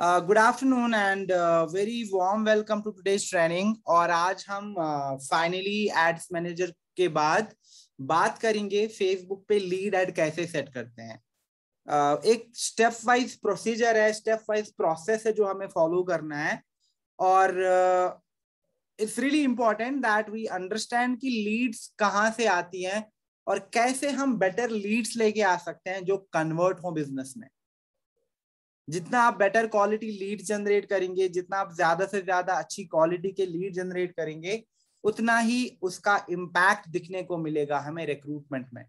Good afternoon and very uh, welcome to uh, welcome training और आज हम finally ads manager के बाद बात करेंगे फेसबुक पे लीड एड कैसे सेट करते हैं uh, एक स्टेप वाइज प्रोसीजर है स्टेप वाइज प्रोसेस है जो हमें फॉलो करना है और it's really important that we understand कि लीड्स कहाँ से आती हैं और कैसे हम बेटर लीड्स लेके आ सकते हैं जो कन्वर्ट हो बिजनेस में जितना आप बेटर क्वालिटी लीड जनरेट करेंगे जितना आप ज्यादा से ज्यादा अच्छी क्वालिटी के लीड जनरेट करेंगे उतना ही उसका इम्पैक्ट दिखने को मिलेगा हमें रिक्रूटमेंट में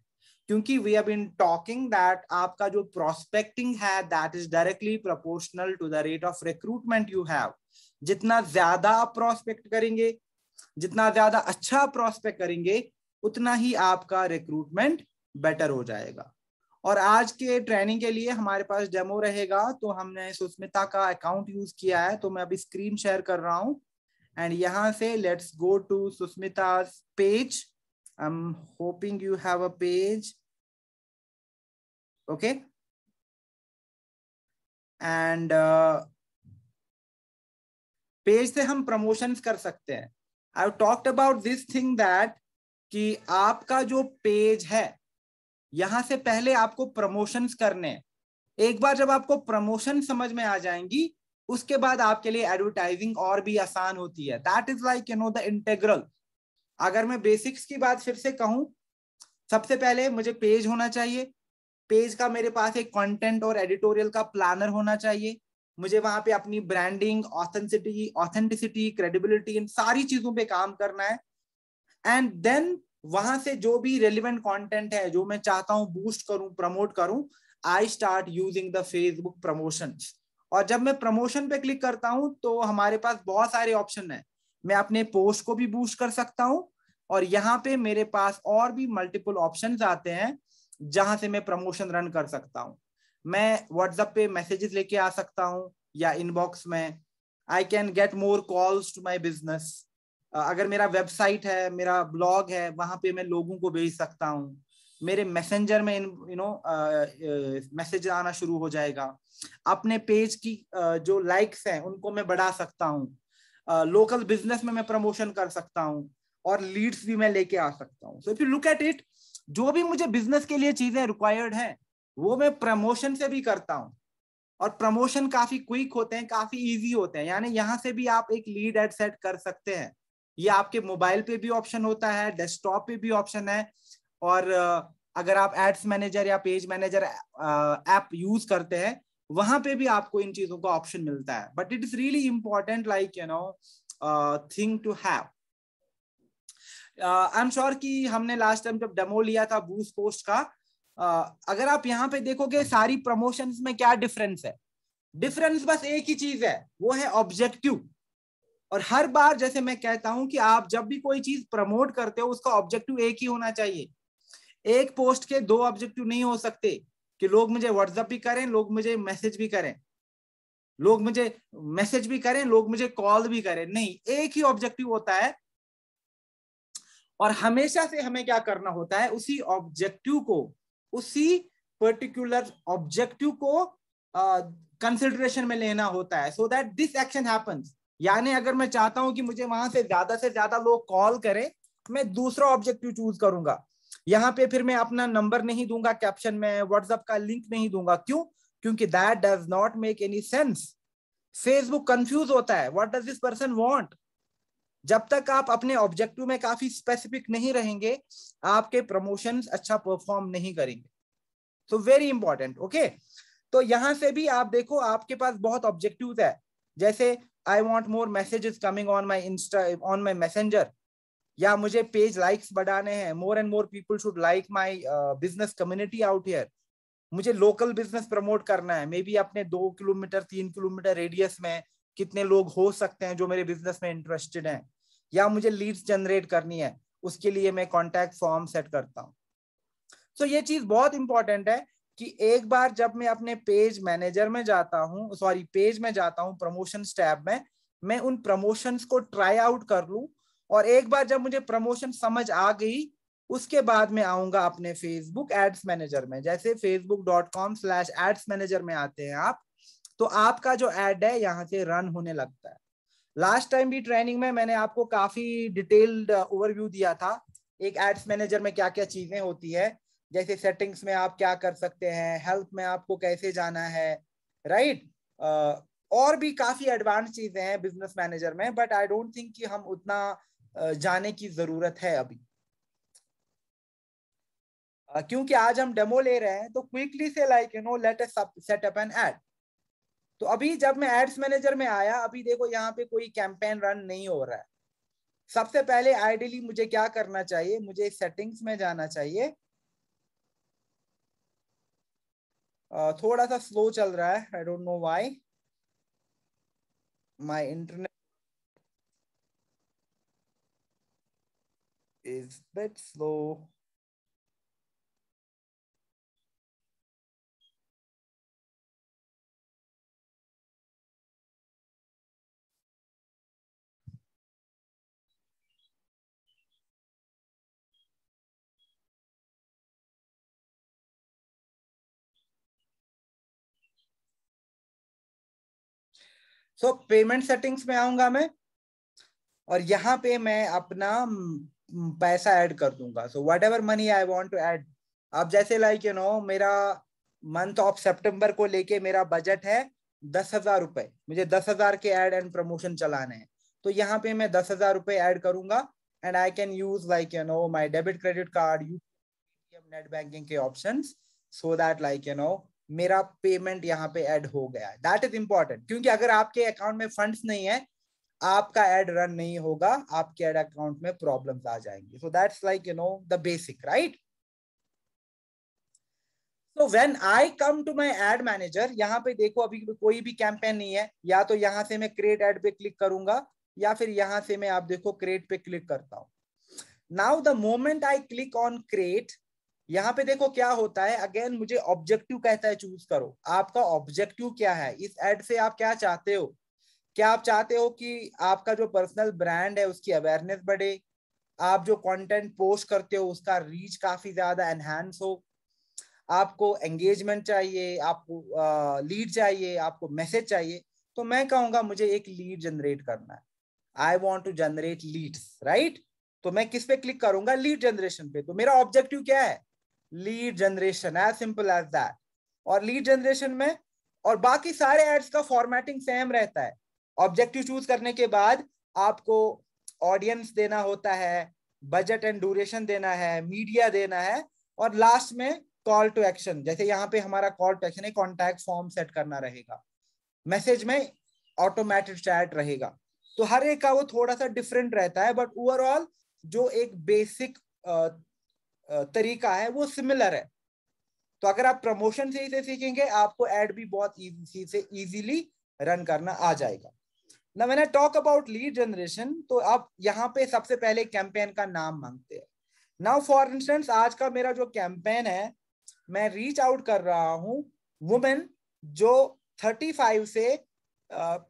क्योंकि we have been talking that आपका जो प्रोस्पेक्टिंग है that is directly proportional to the rate of recruitment you have जितना ज्यादा आप प्रोस्पेक्ट करेंगे जितना ज्यादा अच्छा प्रोस्पेक्ट करेंगे उतना ही आपका रिक्रूटमेंट बेटर हो जाएगा और आज के ट्रेनिंग के लिए हमारे पास डेमो रहेगा तो हमने सुस्मिता का अकाउंट यूज किया है तो मैं अभी स्क्रीन शेयर कर रहा हूँ एंड यहाँ से let's go to Susmita page I am hoping you have a page okay and page से हम प्रमोशंस कर सकते हैं I talked about this thing that कि आपका जो पेज है यहां से पहले आपको प्रमोशंस करने हैं एक बार जब आपको प्रमोशन समझ में आ जाएंगी उसके बाद आपके लिए एडवर्टाइजिंग और भी आसान होती है that is like you know the integral अगर मैं बेसिक्स की बात फिर से कहूं सबसे पहले मुझे पेज होना चाहिए पेज का मेरे पास एक कंटेंट और एडिटोरियल का प्लानर होना चाहिए मुझे वहां पे अपनी ब्रांडिंग ऑथेंसिटी ऑथेंटिसिटी क्रेडिबिलिटी इन सारी चीजों पे काम करना है एंड देन वहां से जो भी रेलिवेंट कंटेंट है जो मैं चाहता हूँ बूस्ट करूं प्रमोट करूं I start using the Facebook promotion और जब मैं प्रमोशन पे क्लिक करता हूँ तो हमारे पास बहुत सारे ऑप्शन है मैं अपने पोस्ट को भी बूस्ट कर सकता हूँ और यहाँ पे मेरे पास और भी मल्टीपल ऑप्शन आते हैं जहां से मैं प्रमोशन रन कर सकता हूँ मैं व्हाट्सएप पे मैसेजेस लेके आ सकता हूँ या इनबॉक्स में I can get more calls to my business अगर मेरा वेबसाइट है मेरा ब्लॉग है वहां पे मैं लोगों को भेज सकता हूँ मेरे मैसेंजर में यू नो मैसेज आना शुरू हो जाएगा अपने पेज की uh, जो लाइक्स हैं उनको मैं बढ़ा सकता हूँ लोकल बिजनेस में मैं प्रमोशन कर सकता हूँ और लीड्स भी मैं लेके आ सकता हूँ so if you look at it जो भी मुझे बिजनेस के लिए चीजें रिक्वायर्ड है वो मैं प्रमोशन से भी करता हूँ और प्रमोशन काफी क्विक होते हैं काफी इजी होते हैं यानी यहाँ से भी आप एक लीड एड सेट कर सकते हैं ये आपके मोबाइल पे भी ऑप्शन होता है डेस्कटॉप पे भी ऑप्शन है और अगर आप एड्स मैनेजर या पेज मैनेजर ऐप यूज करते हैं वहां पे भी आपको इन चीजों का ऑप्शन मिलता है but it is really important like you know thing to have I am sure कि हमने लास्ट टाइम जब डेमो लिया था बूस्ट पोस्ट का uh, अगर आप यहाँ पे देखोगे सारी प्रमोशन में क्या डिफरेंस है डिफरेंस बस एक ही चीज है वो है ऑब्जेक्टिव और हर बार जैसे मैं कहता हूं कि आप जब भी कोई चीज प्रमोट करते हो उसका ऑब्जेक्टिव एक ही होना चाहिए एक पोस्ट के दो ऑब्जेक्टिव नहीं हो सकते कि लोग मुझे व्हाट्सअप भी करें लोग मुझे मैसेज भी करें लोग मुझे मैसेज भी करें लोग मुझे कॉल भी करें नहीं एक ही ऑब्जेक्टिव होता है और हमेशा से हमें क्या करना होता है उसी ऑब्जेक्टिव को उसी पर्टिकुलर ऑब्जेक्टिव को कंसिडरेशन uh, में लेना होता है so that this action happens यानी अगर मैं चाहता हूं कि मुझे वहां से ज्यादा से ज्यादा लोग कॉल करें मैं दूसरा ऑब्जेक्टिव चूज करूंगा यहाँ पे फिर मैं अपना नंबर नहीं दूंगा कैप्शन में व्हाट्सएप का लिंक नहीं दूंगा क्यों क्योंकि that does not make any sense Facebook confuse होता है what does this person want जब तक आप अपने ऑब्जेक्टिव में काफी स्पेसिफिक नहीं रहेंगे आपके प्रमोशन अच्छा परफॉर्म नहीं करेंगे सो वेरी इंपॉर्टेंट ओके तो, तो यहां से भी आप देखो आपके पास बहुत ऑब्जेक्टिव है जैसे I want more messages coming on my insta on my messenger या मुझे पेज लाइक्स बढ़ाने हैं more and more people should like my business community out here मुझे लोकल बिजनेस प्रमोट करना है मे बी अपने दो किलोमीटर तीन किलोमीटर रेडियस में कितने लोग हो सकते हैं जो मेरे बिजनेस में इंटरेस्टेड हैं या मुझे लीड्स जनरेट करनी है उसके लिए मैं कॉन्टैक्ट फॉर्म सेट करता हूँ सो so, ये चीज बहुत इंपॉर्टेंट है कि एक बार जब मैं अपने पेज मैनेजर में जाता हूँ सॉरी पेज में जाता हूँ प्रमोशन टैब में मैं उन प्रमोशंस को ट्राई आउट कर लू और एक बार जब मुझे प्रमोशन समझ आ गई उसके बाद मैं आऊंगा अपने फेसबुक एड्स मैनेजर में जैसे Facebook dot com slash ads manager में आते हैं आप तो आपका जो एड है यहाँ से रन होने लगता है लास्ट टाइम भी ट्रेनिंग में मैंने आपको काफी डिटेल्ड ओवरव्यू दिया था एक एड्स मैनेजर में क्या क्या चीजें होती है जैसे सेटिंग्स में आप क्या कर सकते हैं हेल्प में आपको कैसे जाना है राइट right? uh, और भी काफी एडवांस चीजें हैं बिजनेस मैनेजर में बट आई डोंट थिंक कि हम उतना uh, जाने की जरूरत है अभी uh, क्योंकि आज हम डेमो ले रहे हैं तो क्विकली से like you know let set setup an ad तो अभी जब मैं एड्स मैनेजर में आया अभी देखो यहाँ पे कोई कैंपेन रन नहीं हो रहा है सबसे पहले आइडियली मुझे क्या करना चाहिए मुझे सेटिंग्स में जाना चाहिए थोड़ा सा स्लो चल रहा है I don't know why my internet is bit slow so payment settings में आऊंगा मैं और यहाँ पे मैं अपना पैसा ऐड कर दूंगा so whatever money I want to add अब जैसे लाइक यू नो मेरा मंथ ऑफ सेप्टेम्बर को लेके मेरा बजट है दस हजार रुपए मुझे दस हजार के एड एंड प्रमोशन चलाने हैं तो यहाँ पे मैं दस हजार रुपए एड करूंगा and I can use like you know my debit credit card use net banking के option so that like you know मेरा पेमेंट यहाँ पे ऐड हो गया दैट इज इंपॉर्टेंट क्योंकि अगर आपके अकाउंट में फंड्स नहीं है आपका एड रन नहीं होगा आपके एड अकाउंट में प्रॉब्लम्स आ जाएंगे so that's like you know the basic right तो when I come to my ad manager यहाँ पे देखो अभी कोई भी कैंपेन नहीं है या तो यहां से मैं क्रिएट एड पे क्लिक करूंगा या फिर यहां से मैं आप देखो क्रिएट पे क्लिक करता हूँ now the moment I click on create यहाँ पे देखो क्या होता है अगेन मुझे ऑब्जेक्टिव कहता है चूज करो आपका ऑब्जेक्टिव क्या है इस एड से आप क्या चाहते हो क्या आप चाहते हो कि आपका जो पर्सनल ब्रांड है उसकी अवेयरनेस बढ़े आप जो कंटेंट पोस्ट करते हो उसका रीच काफी ज्यादा एनहेंस हो आपको एंगेजमेंट चाहिए आपको लीड चाहिए आपको मैसेज चाहिए तो मैं कहूंगा मुझे एक लीड जनरेट करना है I want to generate leads right तो मैं किस पे क्लिक करूंगा लीड जनरेशन पे तो मेरा ऑब्जेक्टिव क्या है lead generation as simple as that और लीड जनरेशन में और बाकी सारे एड्स का फॉर्मेटिंग सेम रहता है ऑब्जेक्टिव चूज करने के बाद आपको ऑडियंस देना होता है बजट एंड ड्यूरेशन देना है मीडिया देना है और लास्ट में कॉल टू एक्शन जैसे यहाँ पे हमारा कॉल टू एक्शन है कॉन्टैक्ट फॉर्म सेट करना रहेगा मैसेज में ऑटोमेटिक चैट रहेगा तो हर एक का वो थोड़ा सा डिफरेंट रहता है बट ओवरऑल जो एक बेसिक तरीका है वो सिमिलर है तो अगर आप प्रमोशन से इसे सीखेंगे आपको एड भी बहुत इजी से इजीली रन करना आ जाएगा ना मैंने टॉक अबाउट लीड जनरेशन तो आप यहाँ पे सबसे पहले कैंपेन का नाम मांगते हैं नाउ फॉर इंस्टेंस आज का मेरा जो कैंपेन है मैं रीच आउट कर रहा हूँ वुमेन जो 35 से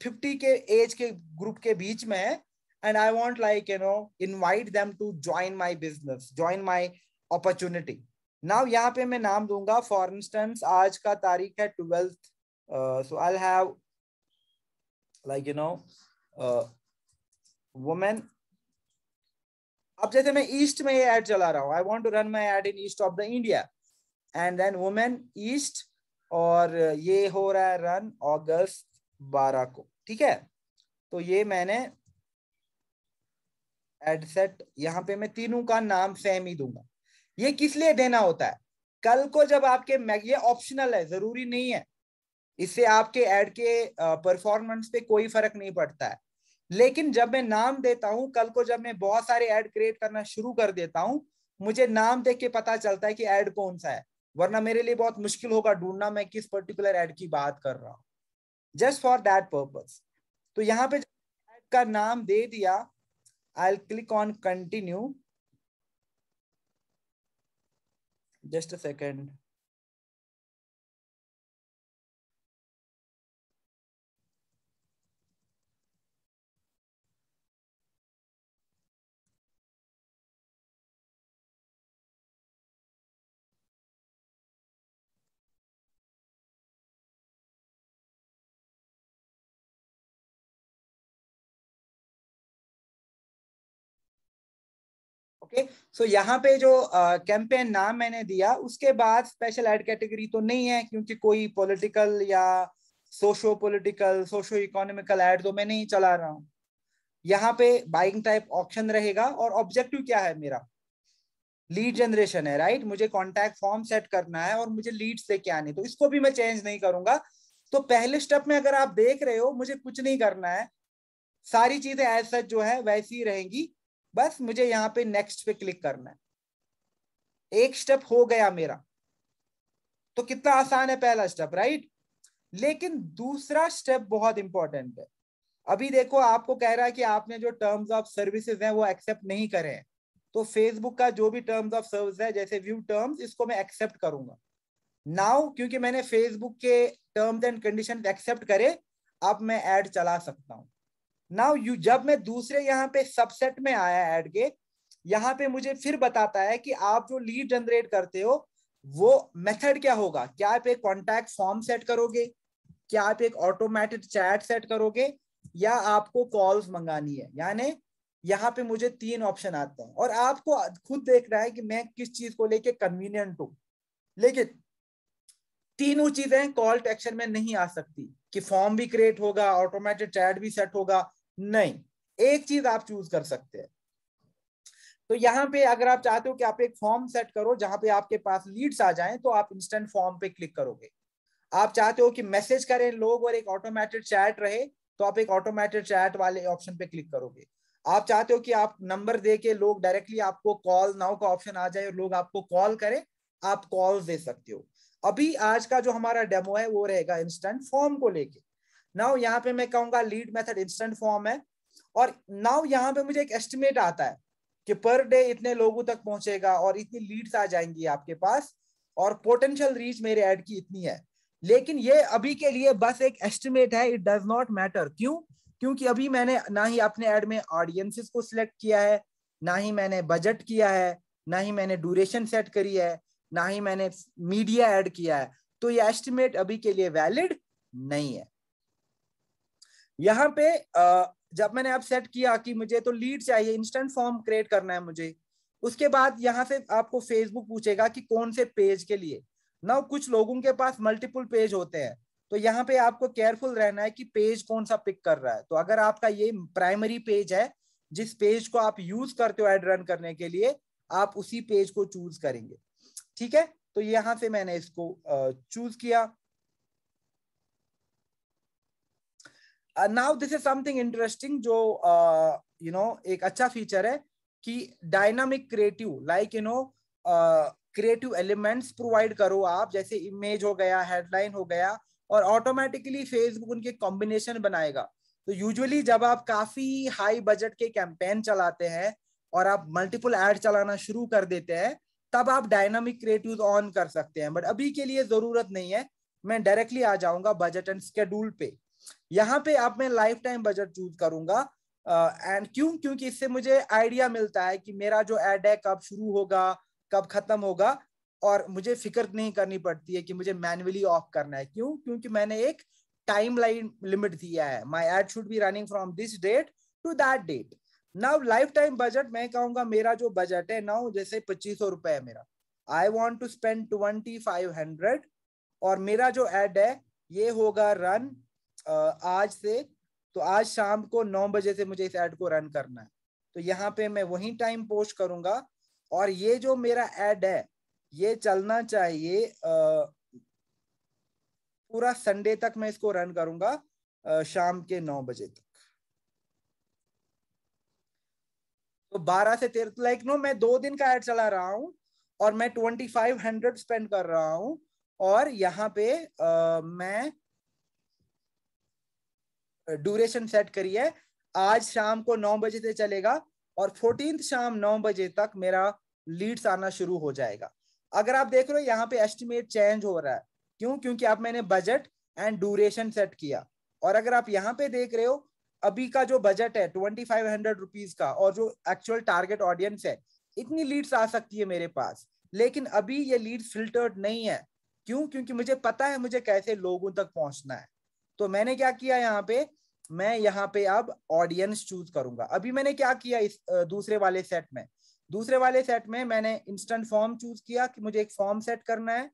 फिफ्टी के एज के ग्रुप के बीच में है and I want like you know invite them to join my business join my opportunity now यहाँ पे मैं नाम दूंगा फॉर इंस्टेंस आज का तारीख है twelfth so I have like you know women अब जैसे मैं ईस्ट में ये एड चला रहा हूँ I want to run my ad in east of the India and then women east और ये हो रहा है रन अगस्त बारह को ठीक है तो ये मैंने एडसेट यहाँ पे मैं तीनों का नाम सेम ही दूंगा ये किस लिए देना होता है कल को जब आपके ये ऑप्शनल है जरूरी नहीं है इससे आपके एड के परफॉर्मेंस पे कोई फर्क नहीं पड़ता है लेकिन जब मैं नाम देता हूँ कल को जब मैं बहुत सारे ऐड क्रिएट करना शुरू कर देता हूँ मुझे नाम देख के पता चलता है कि एड कौन सा है वरना मेरे लिए बहुत मुश्किल होगा ढूंढना मैं किस पर्टिकुलर एड की बात कर रहा हूँ जस्ट फॉर दैट पर्पज तो यहाँ पे का नाम दे दिया I click on continue just a second okay so यहाँ पे जो कैंपेन नाम मैंने दिया उसके बाद स्पेशल एड कैटेगरी तो नहीं है क्योंकि कोई पॉलिटिकल या socio political socio economical ad तो मैं नहीं चला रहा हूँ यहाँ पे बाइंग टाइप ऑप्शन रहेगा और ऑब्जेक्टिव क्या है मेरा लीड जनरेशन है राइट मुझे कॉन्टैक्ट फॉर्म सेट करना है और मुझे लीड से क्या नहीं तो इसको भी मैं चेंज नहीं करूंगा तो पहले स्टेप में अगर आप देख रहे हो मुझे कुछ नहीं करना है सारी चीजें एज सच जो है वैसी ही रहेंगी बस मुझे यहाँ पे नेक्स्ट पे क्लिक करना है एक स्टेप हो गया मेरा तो कितना आसान है पहला स्टेप राइट लेकिन दूसरा स्टेप बहुत इंपॉर्टेंट है अभी देखो आपको कह रहा है कि आपने जो टर्म्स ऑफ सर्विसेज हैं वो एक्सेप्ट नहीं करे हैं तो फेसबुक का जो भी टर्म्स ऑफ सर्विस है जैसे व्यू टर्म्स इसको मैं एक्सेप्ट करूंगा नाउ क्योंकि मैंने फेसबुक के टर्म्स एंड कंडीशन एक्सेप्ट करे अब मैं एड चला सकता हूं नाउ यू जब मैं दूसरे यहाँ पे सबसेट में आया एड के यहाँ पे मुझे फिर बताता है कि आप जो लीड जनरेट करते हो वो मेथड क्या होगा क्या आप एक कॉन्टैक्ट फॉर्म सेट करोगे क्या आप एक ऑटोमेटिक चैट सेट करोगे या आपको कॉल्स मंगानी है यानी यहाँ पे मुझे तीन ऑप्शन आते हैं और आपको खुद देख रहा है कि मैं किस चीज को लेके कन्वीनियंट हूँ लेकिन तीनों चीजें कॉल टेक्शन में नहीं आ सकती कि फॉर्म भी क्रिएट होगा ऑटोमेटेड चैट भी सेट होगा नहीं एक चीज आप चूज कर सकते हैं तो यहाँ पे अगर आप चाहते हो कि आप एक फॉर्म सेट करो जहां पे आपके पास लीड्स आ जाएं तो आप इंस्टेंट फॉर्म पे क्लिक करोगे आप चाहते हो कि मैसेज करें लोग और एक ऑटोमेटेड चैट रहे तो आप एक ऑटोमेटेड चैट वाले ऑप्शन पे क्लिक करोगे आप चाहते हो कि आप नंबर दे के लोग डायरेक्टली आपको कॉल नाउ का ऑप्शन आ जाए और लोग आपको कॉल करें आप कॉल दे सकते हो अभी आज का जो हमारा डेमो है वो रहेगा इंस्टेंट फॉर्म को लेके नाउ यहाँ पे मैं कहूंगा लीड मेथड इंस्टेंट फॉर्म है और नाउ यहाँ पे मुझे एक एस्टिमेट आता है कि पर डे इतने लोगों तक पहुंचेगा और इतनी लीड्स आ जाएंगी आपके पास और पोटेंशियल रीच मेरे एड की इतनी है लेकिन ये अभी के लिए बस एक एस्टिमेट है इट डज नॉट मैटर क्यों क्योंकि अभी मैंने ना ही अपने एड में ऑडियंसिस को सिलेक्ट किया है ना ही मैंने बजट किया है ना ही मैंने ड्यूरेशन सेट करी है ना ही मैंने मीडिया ऐड किया है तो ये एस्टिमेट अभी के लिए वैलिड नहीं है यहाँ पे जब मैंने आप सेट किया कि मुझे तो लीड चाहिए इंस्टेंट फॉर्म क्रिएट करना है मुझे उसके बाद यहाँ से आपको फेसबुक पूछेगा कि कौन से पेज के लिए ना कुछ लोगों के पास मल्टीपल पेज होते हैं तो यहाँ पे आपको केयरफुल रहना है कि पेज कौन सा पिक कर रहा है तो अगर आपका ये प्राइमरी पेज है जिस पेज को आप यूज करते हो एड रन करने के लिए आप उसी पेज को चूज करेंगे ठीक है तो यहाँ से मैंने इसको चूज किया now this is something interesting जो यू uh, नो एक अच्छा फीचर है कि dynamic creative like you know creative elements provide करो आप जैसे इमेज हो गया हेडलाइन हो गया और ऑटोमेटिकली फेसबुक उनके कॉम्बिनेशन बनाएगा तो यूजुअली जब आप काफी हाई बजट के कैंपेन चलाते हैं और आप मल्टीपल एड चलाना शुरू कर देते हैं तब आप डायनामिक क्रिएटिव ऑन कर सकते हैं बट अभी के लिए जरूरत नहीं है मैं डायरेक्टली आ जाऊंगा बजट एंड स्केड्यूल पे यहाँ पे आप मैं लाइफ टाइम बजट चूज करूंगा एंड uh, क्यों क्योंकि इससे मुझे आइडिया मिलता है कि मेरा जो एड है कब शुरू होगा कब खत्म होगा और मुझे फिक्र नहीं करनी पड़ती है कि मुझे मैनुअली ऑफ करना है क्यों क्योंकि मैंने एक टाइम लाइन लिमिट दिया है my ad should be running from this date to that date now life time budget मैं कहूंगा मेरा जो बजट है नाउ जैसे पच्चीस सौ रुपए है मेरा I want to spend twenty five hundred और मेरा जो एड है ये होगा रन आज से तो आज शाम को नौ बजे से मुझे इस एड को रन करना है तो यहाँ पे मैं वही टाइम पोस्ट करूंगा और ये जो मेरा एड है ये चलना चाहिए आ, पूरा संडे तक मैं इसको रन करूंगा आ, शाम के नौ बजे तक तो बारह से तेरह लाइक नो मैं दो दिन का एड चला रहा हूँ और मैं ट्वेंटी फाइव हंड्रेड स्पेंड कर रहा हूँ और यहाँ पे आ, मैं ड्यूरेशन सेट करी है आज शाम को नौ बजे से चलेगा और फोर्टीन शाम नौ बजे तक मेरा लीड्स आना शुरू हो जाएगा अगर आप देख रहे हो यहाँ पे एस्टिमेट चेंज हो रहा है क्यों क्योंकि आप मैंने बजट एंड ड्यूरेशन सेट किया और अगर आप यहाँ पे देख रहे हो अभी का जो बजट है ट्वेंटी फाइव हंड्रेड रुपीज का और जो एक्चुअल टारगेट ऑडियंस है इतनी लीड्स आ सकती है मेरे पास लेकिन अभी ये लीड फिल्टर्ड नहीं है क्यों क्योंकि मुझे पता है मुझे कैसे लोगों तक पहुंचना है तो मैंने क्या किया यहाँ पे मैं यहाँ पे अब ऑडियंस चूज करूंगा अभी मैंने क्या किया इस दूसरे वाले सेट में दूसरे वाले सेट में मैंने इंस्टेंट फॉर्म चूज किया कि मुझे एक फॉर्म सेट करना है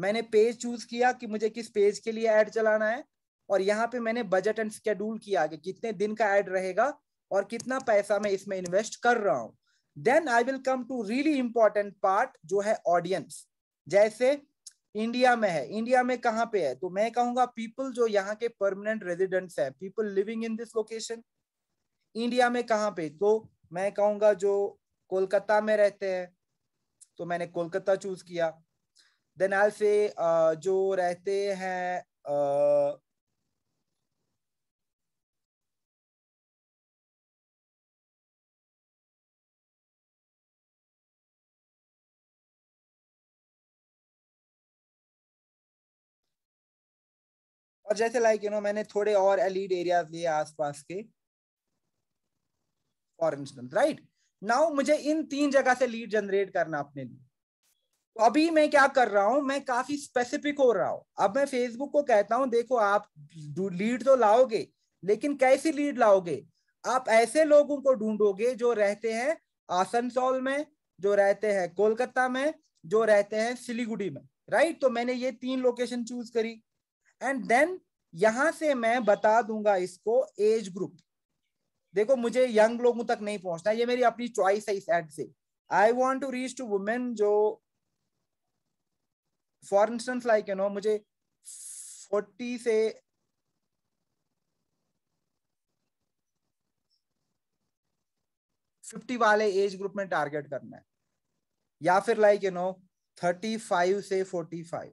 मैंने पेज चूज किया कि मुझे किस पेज के लिए एड चलाना है और यहाँ पे मैंने बजट एंड स्केड्यूल किया कि कितने दिन का एड रहेगा और कितना पैसा मैं इसमें इन्वेस्ट कर रहा हूँ then I will come to really important part जो है ऑडियंस जैसे इंडिया में है इंडिया में कहाँ पे है तो मैं कहूंगा पीपल जो यहाँ के परमानेंट रेजिडेंट्स है people living in this location India में कहा पे तो मैं कहूंगा जो कोलकाता में रहते हैं तो मैंने कोलकाता चूज किया देन आल से जो रहते हैं और जैसे लाइक यू नो मैंने थोड़े और एलिड एरियाज लिए आसपास के फॉर इंस्टेंस राइट नाउ मुझे इन तीन जगह से लीड जनरेट करना अपने लिए तो अभी मैं क्या कर रहा हूं मैं काफी स्पेसिफिक हो रहा हूं अब मैं फेसबुक को कहता हूं देखो आप लीड तो लाओगे लेकिन कैसी लीड लाओगे आप ऐसे लोगों को ढूंढोगे जो रहते हैं आसनसोल में जो रहते हैं कोलकाता में जो रहते हैं सिलीगुड़ी में राइट तो मैंने ये तीन लोकेशन चूज करी एंड देन यहां से मैं बता दूंगा इसको एज ग्रुप देखो मुझे यंग लोगों तक नहीं पहुंचना ये मेरी अपनी चॉइस है इस एड से I want to reach to women जो for instance like you know मुझे फोर्टी से फिफ्टी वाले एज ग्रुप में टारगेट करना है या फिर like you know thirty five से forty five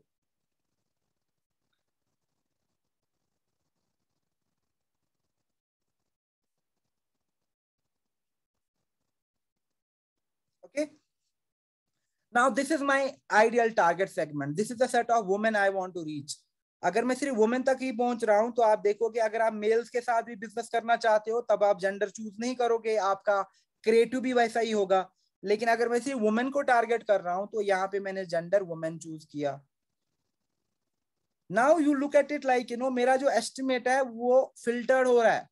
Okay. Now this is my ideal target segment. This is the set of women I want to reach. अगर मैं सिर्फ वुमेन तक ही पहुंच रहा हूं तो आप देखोगे अगर आप मेल्स के साथ भी बिजनेस करना चाहते हो तब आप जेंडर चूज नहीं करोगे आपका क्रिएटिव भी वैसा ही होगा लेकिन अगर मैं सिर्फ वुमेन को टारगेट कर रहा हूं तो यहाँ पे मैंने जेंडर वुमेन चूज किया now you look at it like you know मेरा जो एस्टिमेट है वो फिल्टर्ड हो रहा है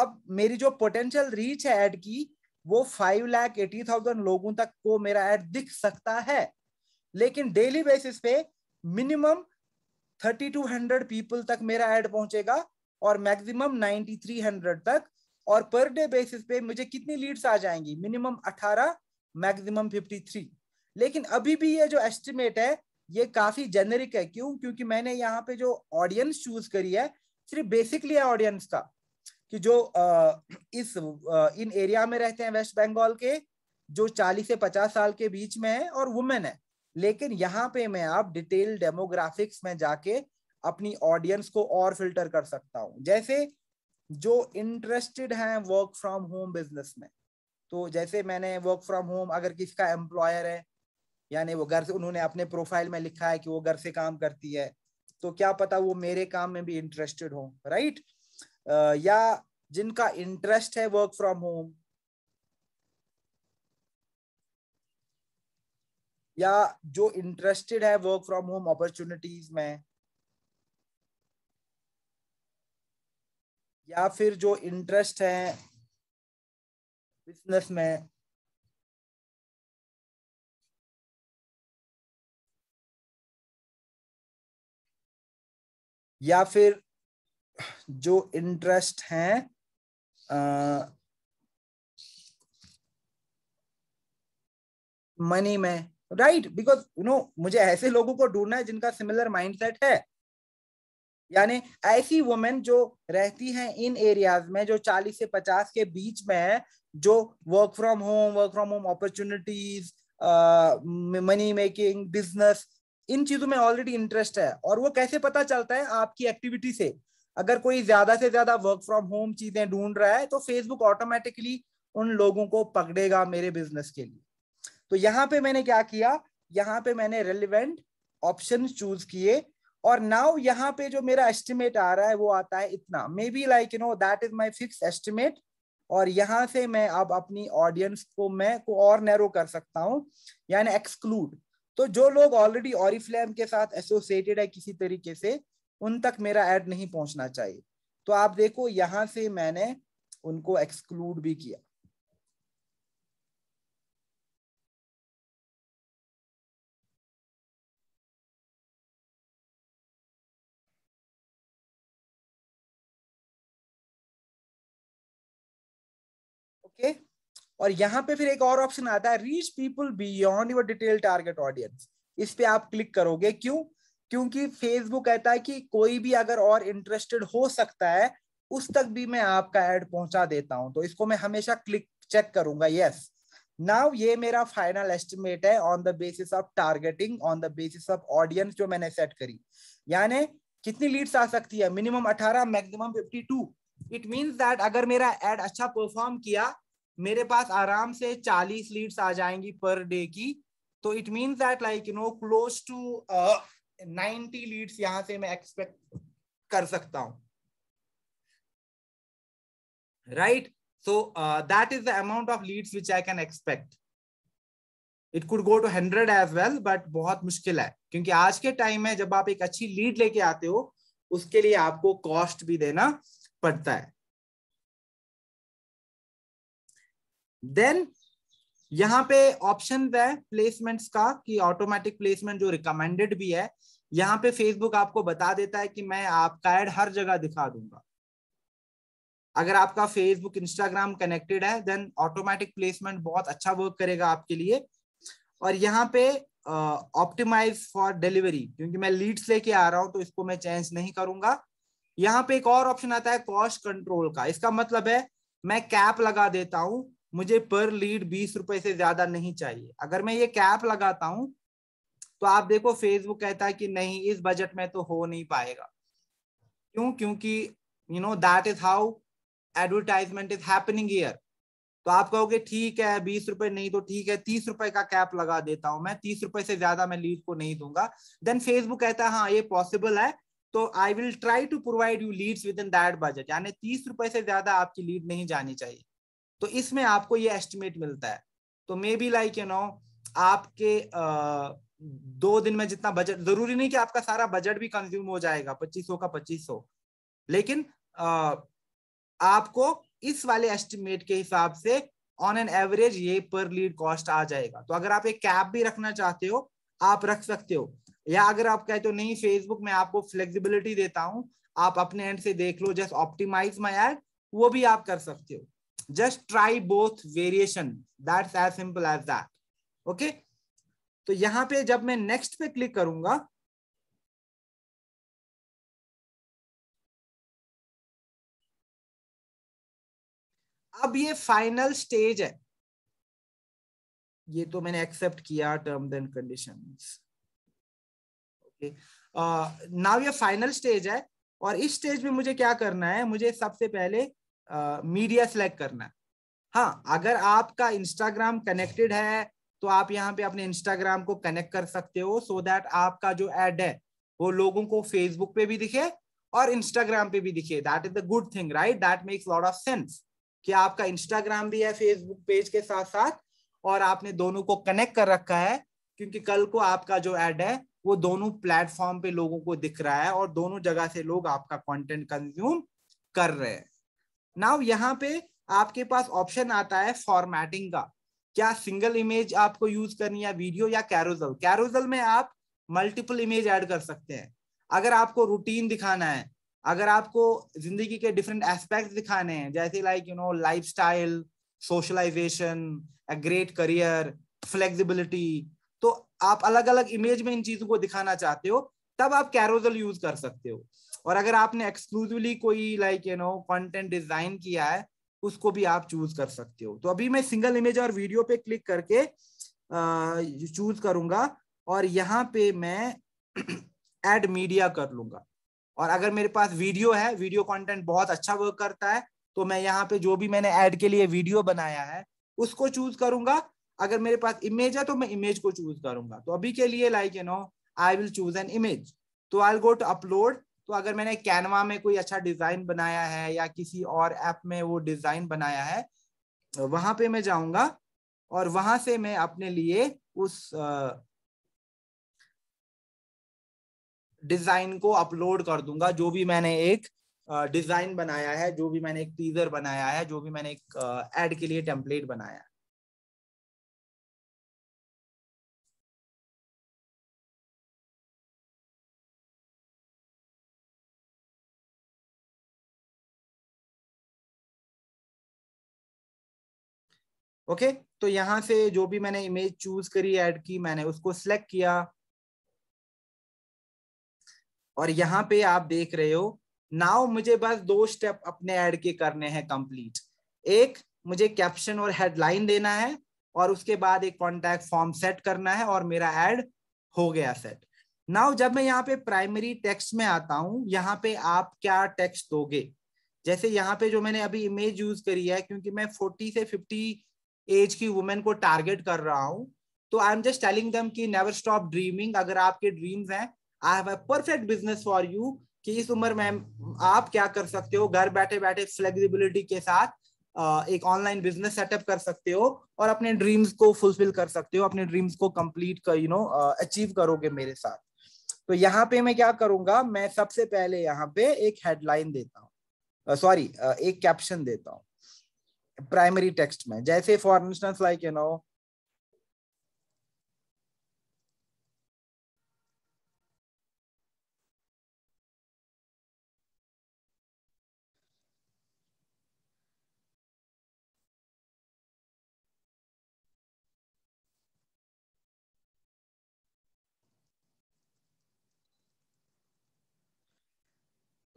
अब मेरी जो पोटेंशियल रीच है एड की वो फाइव लैख एटी थाउजेंड लोगों तक को मेरा एड दिख सकता है लेकिन डेली बेसिस पे minimum thirty to hundred people तक मेरा एड पहुंचेगा और मैक्सिमम नाइनटी थ्री हंड्रेड तक और पर डे बेसिस पे मुझे कितनी लीड्स आ जाएंगी मिनिमम अठारह मैक्सिमम फिफ्टी थ्री लेकिन अभी भी ये जो एस्टिमेट है ये काफी जेनेरिक है क्यों क्योंकि मैंने यहाँ पे जो ऑडियंस चूज करी है सिर्फ बेसिकली ऑडियंस का कि जो इस इन एरिया में रहते हैं वेस्ट बंगाल के जो 40 से 50 साल के बीच में है और वुमेन है लेकिन यहाँ पे मैं आप डिटेल डेमोग्राफिक्स में जाके अपनी ऑडियंस को और फिल्टर कर सकता हूँ जैसे जो इंटरेस्टेड हैं वर्क फ्रॉम होम बिजनेस में तो जैसे मैंने वर्क फ्रॉम होम अगर किसका एम्प्लॉयर है यानी वो घर से उन्होंने अपने प्रोफाइल में लिखा है कि वो घर से काम करती है तो क्या पता वो मेरे काम में भी इंटरेस्टेड हो राइट right? या जिनका इंटरेस्ट है वर्क फ्रॉम होम या जो इंटरेस्टेड है वर्क फ्रॉम होम अपॉर्चुनिटीज में या फिर जो इंटरेस्ट है बिजनेस में या फिर जो इंटरेस्ट हैं मनी में राइट बिकॉज यू नो मुझे ऐसे लोगों को ढूंढना है जिनका सिमिलर माइंडसेट है यानी ऐसी वुमेन जो रहती हैं इन एरियाज में जो 40 से 50 के बीच में है जो work from home work from home opportunities money making business इन चीजों में ऑलरेडी इंटरेस्ट है और वो कैसे पता चलता है आपकी एक्टिविटी से अगर कोई ज्यादा से ज्यादा वर्क फ्रॉम होम चीजें ढूंढ रहा है तो फेसबुक ऑटोमेटिकली उन लोगों को पकड़ेगा मेरे बिजनेस के लिए तो यहाँ पे मैंने क्या किया यहाँ पे मैंने रेलिवेंट ऑप्शन चूज किए और नाउ यहाँ पे जो मेरा एस्टिमेट आ रहा है वो आता है इतना maybe like you know that is my fix estimate और यहाँ से मैं अब अपनी ऑडियंस को मैं को और नैरो कर सकता हूँ यानी एक्सक्लूड तो जो लोग ऑलरेडी ऑरिफ्लेम के साथ एसोसिएटेड है किसी तरीके से उन तक मेरा एड नहीं पहुंचना चाहिए तो आप देखो यहां से मैंने उनको एक्सक्लूड भी किया ओके okay? और यहां पे फिर एक और ऑप्शन आता है reach people beyond your detail target audience इस पे आप क्लिक करोगे क्यों क्योंकि फेसबुक कहता है कि कोई भी अगर और इंटरेस्टेड हो सकता है उस तक भी मैं आपका एड पहुंचा देता हूं तो इसको मैं हमेशा क्लिक चेक करूंगा यस नाउ ये मेरा फाइनल एस्टिमेट है on the basis of targeting on the basis of audience जो मैंने सेट करी यानी कितनी लीड्स आ सकती है minimum 18 maximum 52 it means that अगर मेरा एड अच्छा परफॉर्म किया मेरे पास आराम से 40 लीड्स आ जाएंगी पर डे की तो it means that like you know close to ninety leads यहां से मैं एक्सपेक्ट कर सकता हूं right so that is the amount of leads which I can expect it could go to hundred as well but बहुत मुश्किल है क्योंकि आज के टाइम में जब आप एक अच्छी लीड लेके आते हो उसके लिए आपको कॉस्ट भी देना पड़ता है देन यहाँ पे ऑप्शन है प्लेसमेंट्स का कि ऑटोमेटिक प्लेसमेंट जो रिकमेंडेड भी है यहाँ पे फेसबुक आपको बता देता है कि मैं आपका एड हर जगह दिखा दूंगा अगर आपका फेसबुक इंस्टाग्राम कनेक्टेड है देन ऑटोमेटिक प्लेसमेंट बहुत अच्छा वर्क करेगा आपके लिए और यहाँ पे ऑप्टिमाइज फॉर डिलीवरी क्योंकि मैं लीड्स लेके आ रहा हूं तो इसको मैं चेंज नहीं करूंगा यहाँ पे एक और ऑप्शन आता है कॉस्ट कंट्रोल का इसका मतलब है मैं कैप लगा देता हूँ मुझे पर लीड बीस रुपए से ज्यादा नहीं चाहिए अगर मैं ये कैप लगाता हूं तो आप देखो फेसबुक कहता है कि नहीं इस बजट में तो हो नहीं पाएगा क्यों क्योंकि you know that is how advertisement is happening here तो आप कहोगे ठीक है बीस रुपए नहीं तो ठीक है तीस रुपए का कैप लगा देता हूं मैं तीस रुपए से ज्यादा मैं लीड को नहीं दूंगा देन फेसबुक कहता है हाँ ये पॉसिबल है तो I will try to provide you leads within that budget यानी तीस रुपए से ज्यादा आपकी लीड नहीं जानी चाहिए तो इसमें आपको ये एस्टिमेट मिलता है तो maybe like you know आपके दो दिन में जितना बजट जरूरी नहीं कि आपका सारा बजट भी कंज्यूम हो जाएगा पच्चीस सौ का पच्चीस सौ लेकिन आपको इस वाले एस्टिमेट के हिसाब से ऑन एन एवरेज ये पर लीड कॉस्ट आ जाएगा तो अगर आप एक कैप भी रखना चाहते हो आप रख सकते हो या अगर आप कहते हो नहीं फेसबुक में आपको फ्लेक्सिबिलिटी देता हूं आप अपने एंड से देख लो जस्ट ऑप्टिमाइज माई एड वो भी आप कर सकते हो just try both variation that's as simple as that okay तो यहां पे जब मैं नेक्स्ट पे क्लिक करूंगा अब ये फाइनल स्टेज है ये तो मैंने एक्सेप्ट किया terms and conditions okay now ये फाइनल स्टेज है और इस स्टेज में मुझे क्या करना है मुझे सबसे पहले मीडिया सेलेक्ट करना हाँ अगर आपका इंस्टाग्राम कनेक्टेड है तो आप यहाँ पे अपने इंस्टाग्राम को कनेक्ट कर सकते हो सो so दैट आपका जो एड है वो लोगों को फेसबुक पे भी दिखे और इंस्टाग्राम पे भी दिखे that is the good thing right that makes lot of sense कि आपका इंस्टाग्राम भी है फेसबुक पेज के साथ साथ और आपने दोनों को कनेक्ट कर रखा है क्योंकि कल को आपका जो एड है वो दोनों प्लेटफॉर्म पे लोगों को दिख रहा है और दोनों जगह से लोग आपका कंटेंट कंज्यूम कर रहे हैं नाउ यहाँ पे आपके पास ऑप्शन आता है फॉर्मेटिंग का क्या सिंगल इमेज आपको यूज करनी है वीडियो या कैरोजल कैरोजल में आप मल्टीपल इमेज ऐड कर सकते हैं अगर आपको रूटीन दिखाना है अगर आपको जिंदगी के डिफरेंट एस्पेक्ट दिखाने हैं जैसे like you know life style socialization a great career flexibility तो आप अलग अलग इमेज में इन चीजों को दिखाना चाहते हो तब आप कैरोजल यूज कर सकते हो और अगर आपने एक्सक्लूसिवली कोई like you know content design किया है उसको भी आप चूज कर सकते हो तो अभी मैं सिंगल इमेज और वीडियो पे क्लिक करके चूज करूंगा और यहाँ पे मैं एड मीडिया कर लूंगा और अगर मेरे पास वीडियो है वीडियो कंटेंट बहुत अच्छा वर्क करता है तो मैं यहाँ पे जो भी मैंने एड के लिए वीडियो बनाया है उसको चूज करूंगा अगर मेरे पास इमेज है तो मैं इमेज को चूज करूंगा तो अभी के लिए like you know I will choose an image तो आई गो टू अपलोड तो अगर मैंने कैनवा में कोई अच्छा डिजाइन बनाया है या किसी और ऐप में वो डिजाइन बनाया है वहां पे मैं जाऊंगा और वहां से मैं अपने लिए उस डिजाइन को अपलोड कर दूंगा जो भी मैंने एक डिजाइन बनाया है जो भी मैंने एक टीजर बनाया है जो भी मैंने एक एड के लिए टेम्पलेट बनाया है ओके तो यहाँ से जो भी मैंने इमेज चूज करी ऐड की मैंने उसको सिलेक्ट किया और यहाँ पे आप देख रहे हो नाउ मुझे बस दो स्टेप अपने ऐड के करने हैं कंप्लीट एक मुझे कैप्शन और हेडलाइन देना है और उसके बाद एक कॉन्टैक्ट फॉर्म सेट करना है और मेरा ऐड हो गया सेट नाउ जब मैं यहाँ पे प्राइमरी टेक्स्ट में आता हूँ यहाँ पे आप क्या टेक्स्ट दोगे जैसे यहाँ पे जो मैंने अभी इमेज यूज करी है क्योंकि मैं 40 से एज की वुमेन को टारगेट कर रहा हूँ तो आई एम जस्ट टेलिंग दम कि नेवर स्टॉप ड्रीमिंग अगर आपके ड्रीम्स हैं I have a perfect business for you कि इस उम्र में आप क्या कर सकते हो घर बैठे बैठे फ्लेक्सिबिलिटी के साथ एक ऑनलाइन बिजनेस सेटअप कर सकते हो और अपने ड्रीम्स को फुलफिल कर सकते हो अपने ड्रीम्स को कंप्लीट कर यू नो अचीव करोगे मेरे साथ तो यहाँ पे मैं क्या करूंगा मैं सबसे पहले यहाँ पे एक हेडलाइन देता हूँ सॉरी uh, एक कैप्शन देता हूँ प्राइमरी टेक्स्ट में जैसे for instance like you know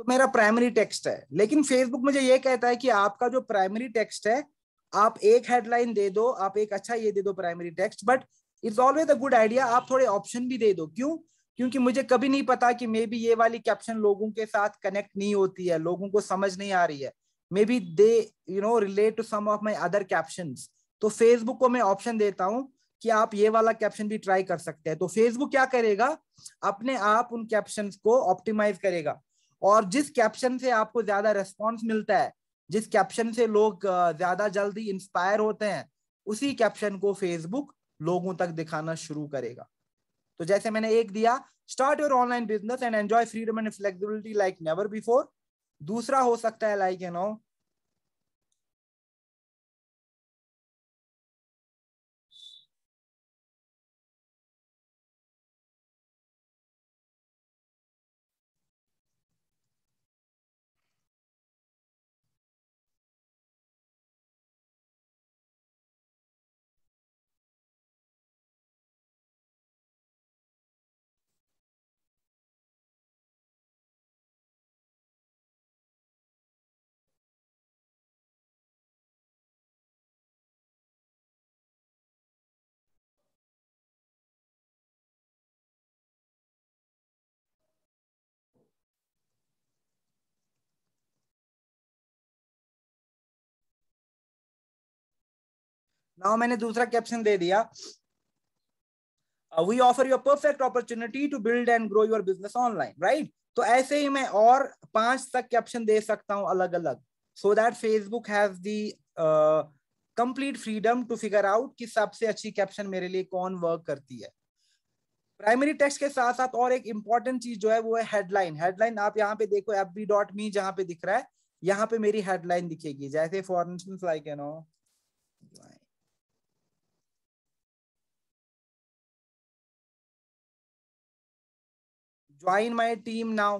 तो मेरा प्राइमरी टेक्स्ट है लेकिन फेसबुक मुझे ये कहता है कि आपका जो प्राइमरी टेक्स्ट है आप एक हेडलाइन दे दो आप एक अच्छा ये दे दो primary text but it's always a good idea आप थोड़े ऑप्शन भी दे दो क्यों क्योंकि मुझे कभी नहीं पता कि मे बी ये वाली कैप्शन लोगों के साथ कनेक्ट नहीं होती है लोगों को समझ नहीं आ रही है maybe they you know relate to some of my other caption तो फेसबुक को मैं ऑप्शन देता हूँ कि आप ये वाला कैप्शन भी ट्राई कर सकते हैं तो फेसबुक क्या करेगा अपने आप उन कैप्शन को ऑप्टिमाइज करेगा और जिस कैप्शन से आपको ज्यादा रेस्पॉन्स मिलता है जिस कैप्शन से लोग ज्यादा जल्दी इंस्पायर होते हैं उसी कैप्शन को फेसबुक लोगों तक दिखाना शुरू करेगा तो जैसे मैंने एक दिया start your online business and enjoy freedom and flexibility like never before दूसरा हो सकता है लाइक यू नो नाउ मैंने दूसरा कैप्शन दे दिया we offer your perfect opportunity to build and grow your business online right तो ऐसे ही मैं और पांच तक कैप्शन दे सकता हूं अलग अलग so that Facebook has the complete freedom to figure out कि सबसे अच्छी कैप्शन मेरे लिए कौन वर्क करती है प्राइमरी टेक्स्ट के साथ साथ और एक इंपॉर्टेंट चीज जो है वो है हेडलाइन हेडलाइन आप यहाँ पे देखो एफ बी डॉट मी जहाँ पे दिख रहा है यहाँ पे मेरी हेडलाइन दिखेगी जैसे for instance like you know join my team now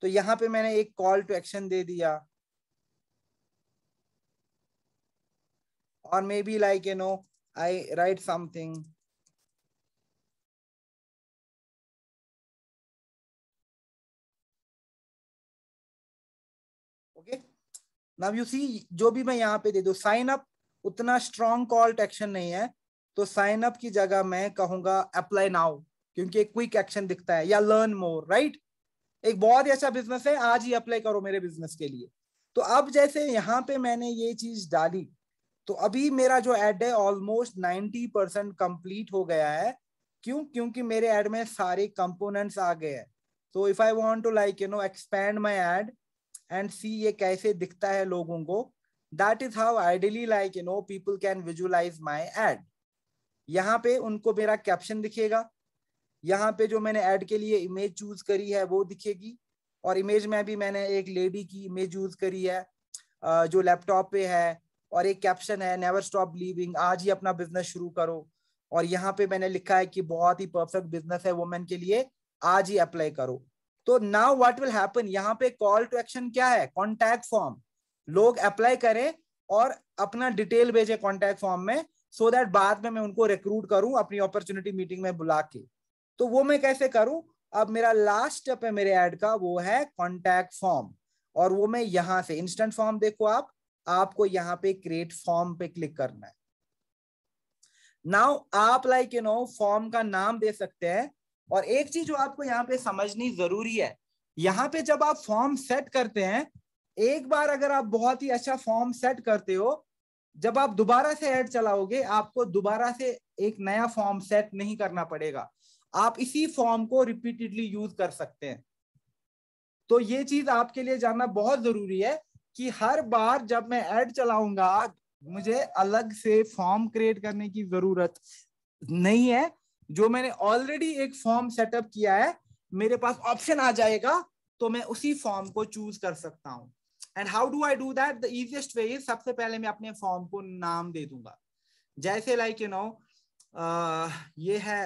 तो यहां पे मैंने एक कॉल टू एक्शन दे दिया maybe like you know I write something okay now you see जो भी मैं यहां पे दे दू साइन अप उतना स्ट्रॉन्ग कॉल टू एक्शन नहीं है तो साइन अप की जगह मैं कहूंगा अप्लाई नाउ क्योंकि एक क्विक एक्शन दिखता है या लर्न मोर राइट एक बहुत ही अच्छा बिजनेस है आज ही अप्लाई करो मेरे बिजनेस के लिए तो अब जैसे यहाँ पे मैंने ये चीज डाली तो अभी मेरा जो एड है ऑलमोस्ट नाइनटी परसेंट कंप्लीट हो गया है क्यों क्योंकि मेरे एड में सारे कंपोनेंट्स आ गए हैं so if I want to like you know expand my ad and see ये कैसे दिखता है लोगों को that is how ideally like you know people can visualize my ad यहाँ पे उनको मेरा कैप्शन दिखेगा यहाँ पे जो मैंने एड के लिए इमेज चूज करी है वो दिखेगी और इमेज में भी मैंने एक लेडी की इमेज यूज करी है जो लैपटॉप पे है और एक कैप्शन है नेवर स्टॉप लिविंग आज ही अपना बिजनेस शुरू करो और यहाँ पे मैंने लिखा है कि बहुत ही परफेक्ट बिजनेस है वुमेन के लिए आज ही अप्लाई करो तो नाउ व्हाट विल हैपन यहाँ पे कॉल टू एक्शन क्या है कॉन्टैक्ट फॉर्म लोग अप्लाई करें और अपना डिटेल भेजे कॉन्टैक्ट फॉर्म में सो so दैट बाद में मैं उनको रिक्रूट करूं अपनी अपॉर्चुनिटी मीटिंग में बुला के तो वो मैं कैसे करूं अब मेरा लास्ट स्टेप है मेरे ऐड का वो है कॉन्टैक्ट फॉर्म और वो मैं यहां से इंस्टेंट फॉर्म देखो आप आपको यहाँ पे क्रिएट फॉर्म पे क्लिक करना है नाउ आप लाइक यू नो फॉर्म का नाम दे सकते हैं और एक चीज जो आपको यहाँ पे समझनी जरूरी है यहाँ पे जब आप फॉर्म सेट करते हैं एक बार अगर आप बहुत ही अच्छा फॉर्म सेट करते हो जब आप दोबारा से ऐड चलाओगे आपको दोबारा से एक नया फॉर्म सेट नहीं करना पड़ेगा आप इसी फॉर्म को रिपीटेडली यूज कर सकते हैं तो ये चीज आपके लिए जानना बहुत जरूरी है कि हर बार जब मैं एड चलाऊंगा मुझे अलग से फॉर्म क्रिएट करने की जरूरत नहीं है जो मैंने ऑलरेडी एक फॉर्म सेटअप किया है मेरे पास ऑप्शन आ जाएगा तो मैं उसी फॉर्म को चूज कर सकता हूँ and how do I do that the easiest way is सबसे पहले मैं अपने फॉर्म को नाम दे दूंगा जैसे लाइक यू नो ये है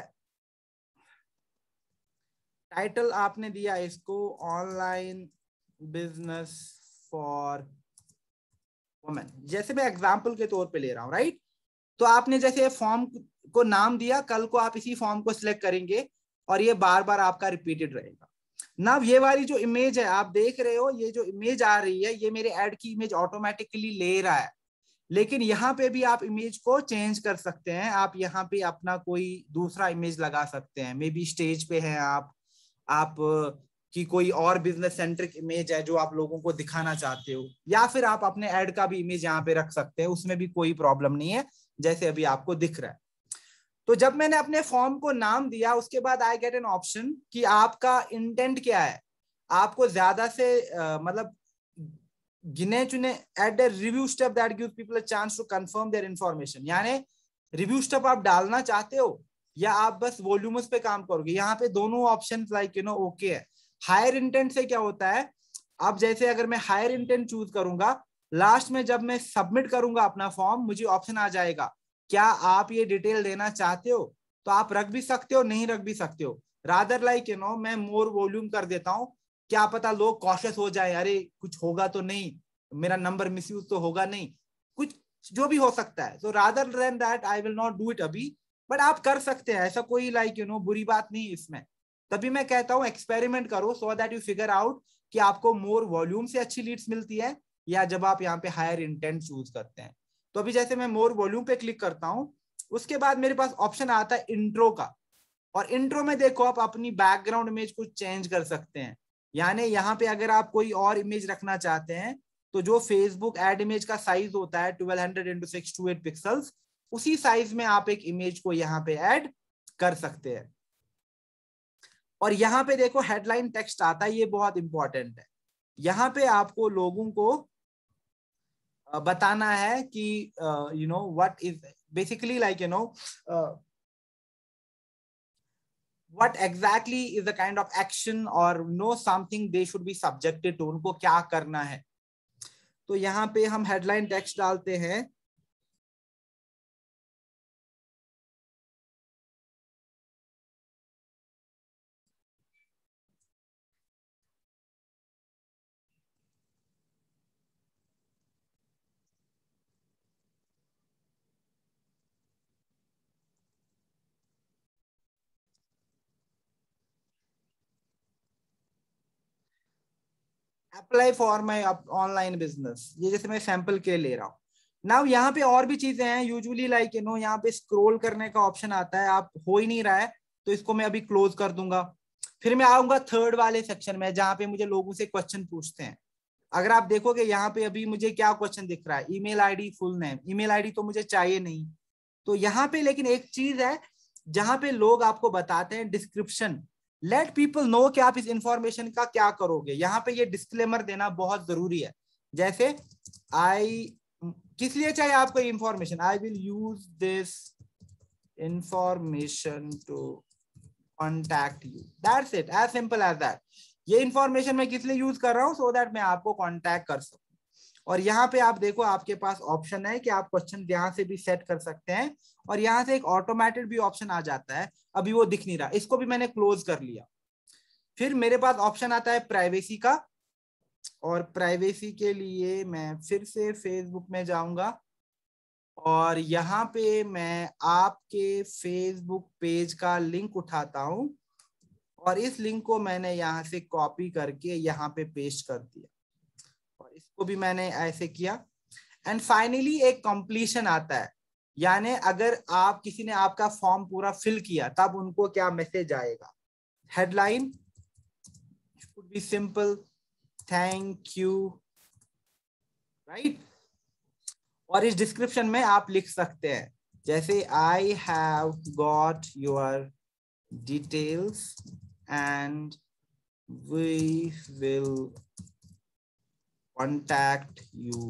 टाइटल आपने दिया इसको ऑनलाइन बिजनेस फॉर वुमेन जैसे मैं एग्जाम्पल के तौर पे ले रहा हूँ राइट तो आपने जैसे फॉर्म को नाम दिया कल को आप इसी फॉर्म को सिलेक्ट करेंगे और ये बार बार आपका रिपीटेड रहेगा ना ये वाली जो इमेज है आप देख रहे हो ये जो इमेज आ रही है ये मेरे एड की इमेज ऑटोमेटिकली ले रहा है लेकिन यहाँ पे भी आप इमेज को चेंज कर सकते हैं आप यहाँ पे अपना कोई दूसरा इमेज लगा सकते हैं मे बी स्टेज पे हैं आप आप की कोई और बिजनेस सेंट्रिक इमेज है जो आप लोगों को दिखाना चाहते हो या फिर आप अपने एड का भी इमेज यहाँ पे रख सकते हैं उसमें भी कोई प्रॉब्लम नहीं है जैसे अभी आपको दिख रहा है तो जब मैंने अपने फॉर्म को नाम दिया उसके बाद आई गेट एन ऑप्शन कि आपका इंटेंट क्या है आपको ज्यादा से uh, मतलब गिने चुने at the review step that gives people a chance to confirm their information यानी रिव्यू स्टेप आप डालना चाहते हो या आप बस वॉल्यूमस पे काम करोगे यहाँ पे दोनों option like you know okay है हायर इंटेंट से क्या होता है अब जैसे अगर मैं हायर इंटेंट चूज करूंगा लास्ट में जब मैं सबमिट करूंगा अपना फॉर्म मुझे ऑप्शन आ जाएगा क्या आप ये डिटेल देना चाहते हो तो आप रख भी सकते हो नहीं रख भी सकते हो राधर लाइक यू नो मैं मोर वॉल्यूम कर देता हूँ क्या पता लोग कॉशियस हो जाए अरे कुछ होगा तो नहीं मेरा नंबर मिस तो होगा नहीं कुछ जो भी हो सकता है so rather than that I will not do it अभी बट आप कर सकते हैं ऐसा कोई लाइक यू नो बुरी बात नहीं इसमें तभी मैं कहता हूँ एक्सपेरिमेंट करो so that you figure out कि आपको मोर वॉल्यूम से अच्छी लीड्स मिलती है या जब आप यहाँ पे हायर इंटेंट चूज करते हैं तो अभी जैसे मैं मोर वॉल्यूम पे क्लिक करता हूँ उसके बाद मेरे पास ऑप्शन आता है इंट्रो का और इंट्रो में देखो आप अपनी बैकग्राउंड इमेज को चेंज कर सकते हैं यानी यहाँ पे अगर आप कोई और इमेज रखना चाहते हैं तो जो फेसबुक एड इमेज का साइज होता है twelve hundred into six two eight pixels उसी साइज में आप एक इमेज को यहाँ पे ऐड कर सकते हैं और यहाँ पे देखो हेडलाइन टेक्स्ट आता है ये बहुत इंपॉर्टेंट है यहाँ पे आपको लोगों को बताना है कि you know what is basically like you know what exactly is a kind of action और no something they should be subjected to उनको क्या करना है तो यहाँ पे हम हेडलाइन टेक्स्ट डालते हैं apply for my online business ये जैसे मैं सैंपल के ले रहा हूँ नाउ यहाँ पे और भी चीजें हैं यूजुअली लाइक यू नो यहाँ पे स्क्रोल करने का ऑप्शन आता है आप हो ही नहीं रहा है तो इसको मैं अभी क्लोज कर दूंगा फिर मैं आऊंगा थर्ड वाले सेक्शन में जहाँ पे मुझे लोगों से क्वेश्चन पूछते हैं अगर आप देखोगे यहाँ पे अभी मुझे क्या क्वेश्चन दिख रहा है email ID full name email ID तो मुझे चाहिए नहीं तो यहाँ पे लेकिन एक चीज है जहाँ पे लोग आपको बताते हैं डिस्क्रिप्शन लेट पीपल नो कि आप इस इंफॉर्मेशन का क्या करोगे यहाँ पे ये डिस्क्लेमर देना बहुत जरूरी है जैसे आई किस लिए चाहिए आपको information I will use this information to contact you that's it as simple as that ये इंफॉर्मेशन मैं किस लिए यूज कर रहा हूँ सो दैट मैं आपको कॉन्टैक्ट कर सकू और यहाँ पे आप देखो आपके पास ऑप्शन है कि आप क्वेश्चन यहाँ से भी सेट कर सकते हैं और यहाँ से एक ऑटोमेटेड भी ऑप्शन आ जाता है अभी वो दिख नहीं रहा इसको भी मैंने क्लोज कर लिया फिर मेरे पास ऑप्शन आता है प्राइवेसी का और प्राइवेसी के लिए मैं फिर से फेसबुक में जाऊंगा और यहाँ पे मैं आपके फेसबुक पेज का लिंक उठाता हूं और इस लिंक को मैंने यहाँ से कॉपी करके यहाँ पे पेस्ट कर दिया इसको भी मैंने ऐसे किया एंड फाइनली एक कॉम्प्लीशन आता है यानी अगर आप किसी ने आपका फॉर्म पूरा फिल किया तब उनको क्या मैसेज आएगा headline could be simple thank you right और इस डिस्क्रिप्शन में आप लिख सकते हैं जैसे I have got your details and we will contact you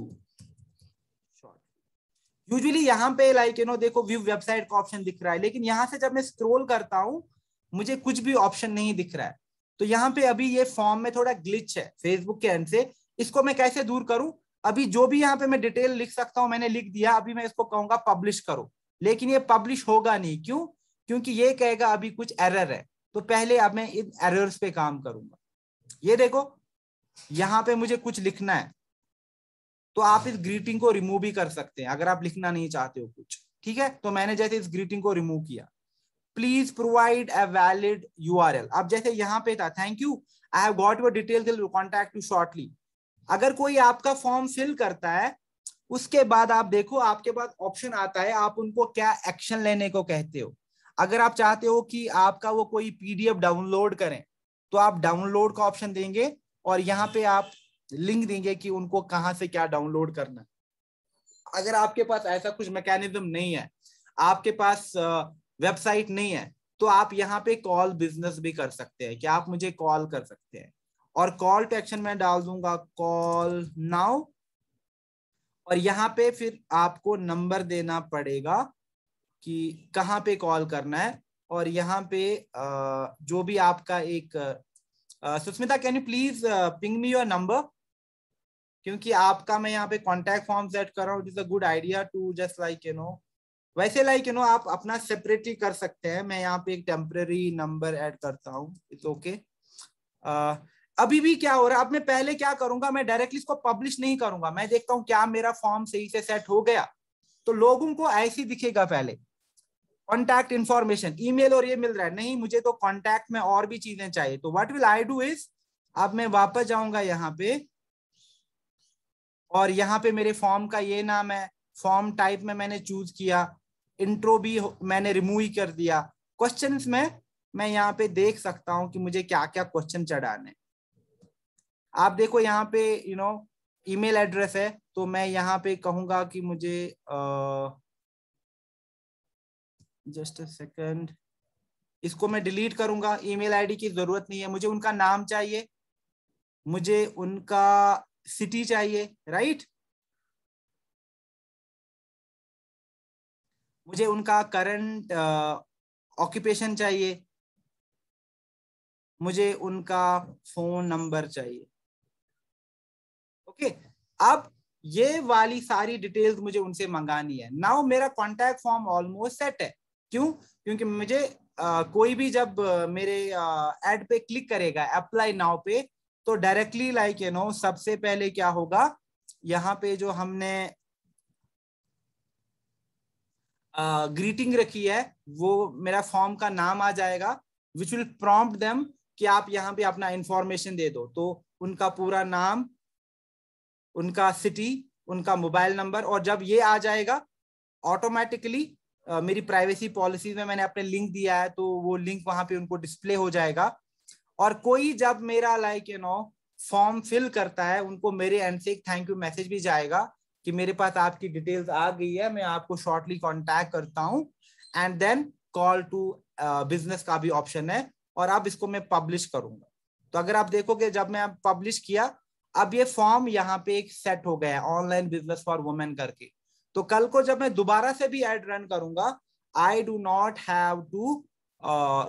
usually यहाँ पे लाइक यू नो देखो व्यू वेबसाइट का ऑप्शन दिख रहा है लेकिन यहाँ से जब मैं स्क्रोल करता हूँ मुझे कुछ भी ऑप्शन नहीं दिख रहा है तो यहाँ पे अभी ये फॉर्म में थोड़ा ग्लिच है फेसबुक के एंड से इसको मैं कैसे दूर करूं अभी जो भी यहाँ पे मैं डिटेल लिख सकता हूँ मैंने लिख दिया अभी मैं इसको कहूंगा पब्लिश करो लेकिन ये पब्लिश होगा नहीं क्यों क्योंकि ये कहेगा अभी कुछ एरर है तो पहले अब मैं इन एरर्स पे काम करूंगा ये देखो यहां पे मुझे कुछ लिखना है तो आप इस ग्रीटिंग को रिमूव भी कर सकते हैं अगर आप लिखना नहीं चाहते हो कुछ ठीक है तो मैंने जैसे इस ग्रीटिंग को रिमूव किया please provide a valid you अब जैसे यहाँ पे था thank you I have got your detail contact you shortly अगर कोई आपका फॉर्म फिल करता है उसके बाद आप देखो आपके पास ऑप्शन आता है आप उनको क्या एक्शन लेने को कहते हो अगर आप चाहते हो कि आपका वो कोई पीडीएफ डाउनलोड करें तो आप डाउनलोड का ऑप्शन देंगे और यहाँ पे आप लिंक देंगे कि उनको कहाँ से क्या डाउनलोड करना है अगर आपके पास ऐसा कुछ मैकेनिज्म नहीं है आपके पास वेबसाइट नहीं है तो आप यहाँ पे कॉल बिजनेस भी कर सकते हैं कि आप मुझे कॉल कर सकते हैं और कॉल टू एक्शन में डाल दूंगा कॉल नाउ और यहाँ पे फिर आपको नंबर देना पड़ेगा कि कहाँ पे कॉल करना है और यहाँ पे जो भी आपका एक Sushmita can you please ping me your number क्योंकि आपका मैं यहाँ पे कॉन्टेक्ट फॉर्म सेट कर रहा हूँ it is a good idea to just like you know वैसे लाइक यू नो आप अपना सेपरेटली कर सकते हैं मैं यहाँ पे एक टेम्पररी नंबर एड करता हूँ इट्स ओके uh, अभी भी क्या हो रहा है अब मैं पहले क्या करूंगा मैं डायरेक्टली इसको पब्लिश नहीं करूंगा मैं देखता हूँ क्या मेरा फॉर्म सही से सेट हो गया तो लोगों को ऐसे दिखेगा पहले कॉन्टैक्ट इन्फॉर्मेशन ईमेल और ये मिल रहा है नहीं मुझे तो कॉन्टैक्ट में और भी चीजें चाहिए तो what will I do is अब मैं वापस जाऊंगा यहाँ पे और यहाँ पे मेरे फॉर्म का ये नाम है फॉर्म टाइप में मैंने चूज किया इंट्रो भी मैंने रिमूव ही कर दिया क्वेश्चन में मैं यहाँ पे देख सकता हूँ कि मुझे क्या क्या क्वेश्चन चढ़ाने आप देखो यहाँ पे यू नो ईमेल एड्रेस है तो मैं यहाँ पे कहूंगा कि मुझे आ, जस्ट अ सेकंड इसको मैं डिलीट करूंगा ईमेल आईडी की जरूरत नहीं है मुझे उनका नाम चाहिए मुझे उनका सिटी चाहिए राइट मुझे उनका करंट ऑक्यूपेशन uh, चाहिए मुझे उनका फोन नंबर चाहिए ओके okay, अब ये वाली सारी डिटेल्स मुझे उनसे मंगानी है नाउ मेरा कॉन्टेक्ट फॉर्म ऑलमोस्ट सेट है क्यों क्योंकि मुझे आ, कोई भी जब मेरे एड पे क्लिक करेगा अप्लाई नाउ पे तो डायरेक्टली लाइक यू नो सबसे पहले क्या होगा यहाँ पे जो हमने ग्रीटिंग uh, रखी है वो मेरा फॉर्म का नाम आ जाएगा विच विल प्रॉम्प्ट देम कि आप यहाँ पे अपना इंफॉर्मेशन दे दो तो उनका पूरा नाम उनका सिटी उनका मोबाइल नंबर और जब ये आ जाएगा ऑटोमेटिकली मेरी प्राइवेसी पॉलिसी में मैंने अपने लिंक दिया है तो वो लिंक वहां पे उनको डिस्प्ले हो जाएगा और कोई जब मेरा like you know form fill करता है उनको मेरे एंड से एक थैंक यू मैसेज भी जाएगा कि मेरे पास आपकी डिटेल्स आ गई है मैं आपको शॉर्टली कॉन्टैक्ट करता हूँ and then call to business का भी ऑप्शन है और अब इसको मैं पब्लिश करूंगा तो अगर आप देखोगे जब मैं पब्लिश किया अब ये फॉर्म यहाँ पे एक सेट हो गया है ऑनलाइन बिजनेस फॉर वुमेन करके तो कल को जब मैं दोबारा से भी एड रन करूंगा I do not have to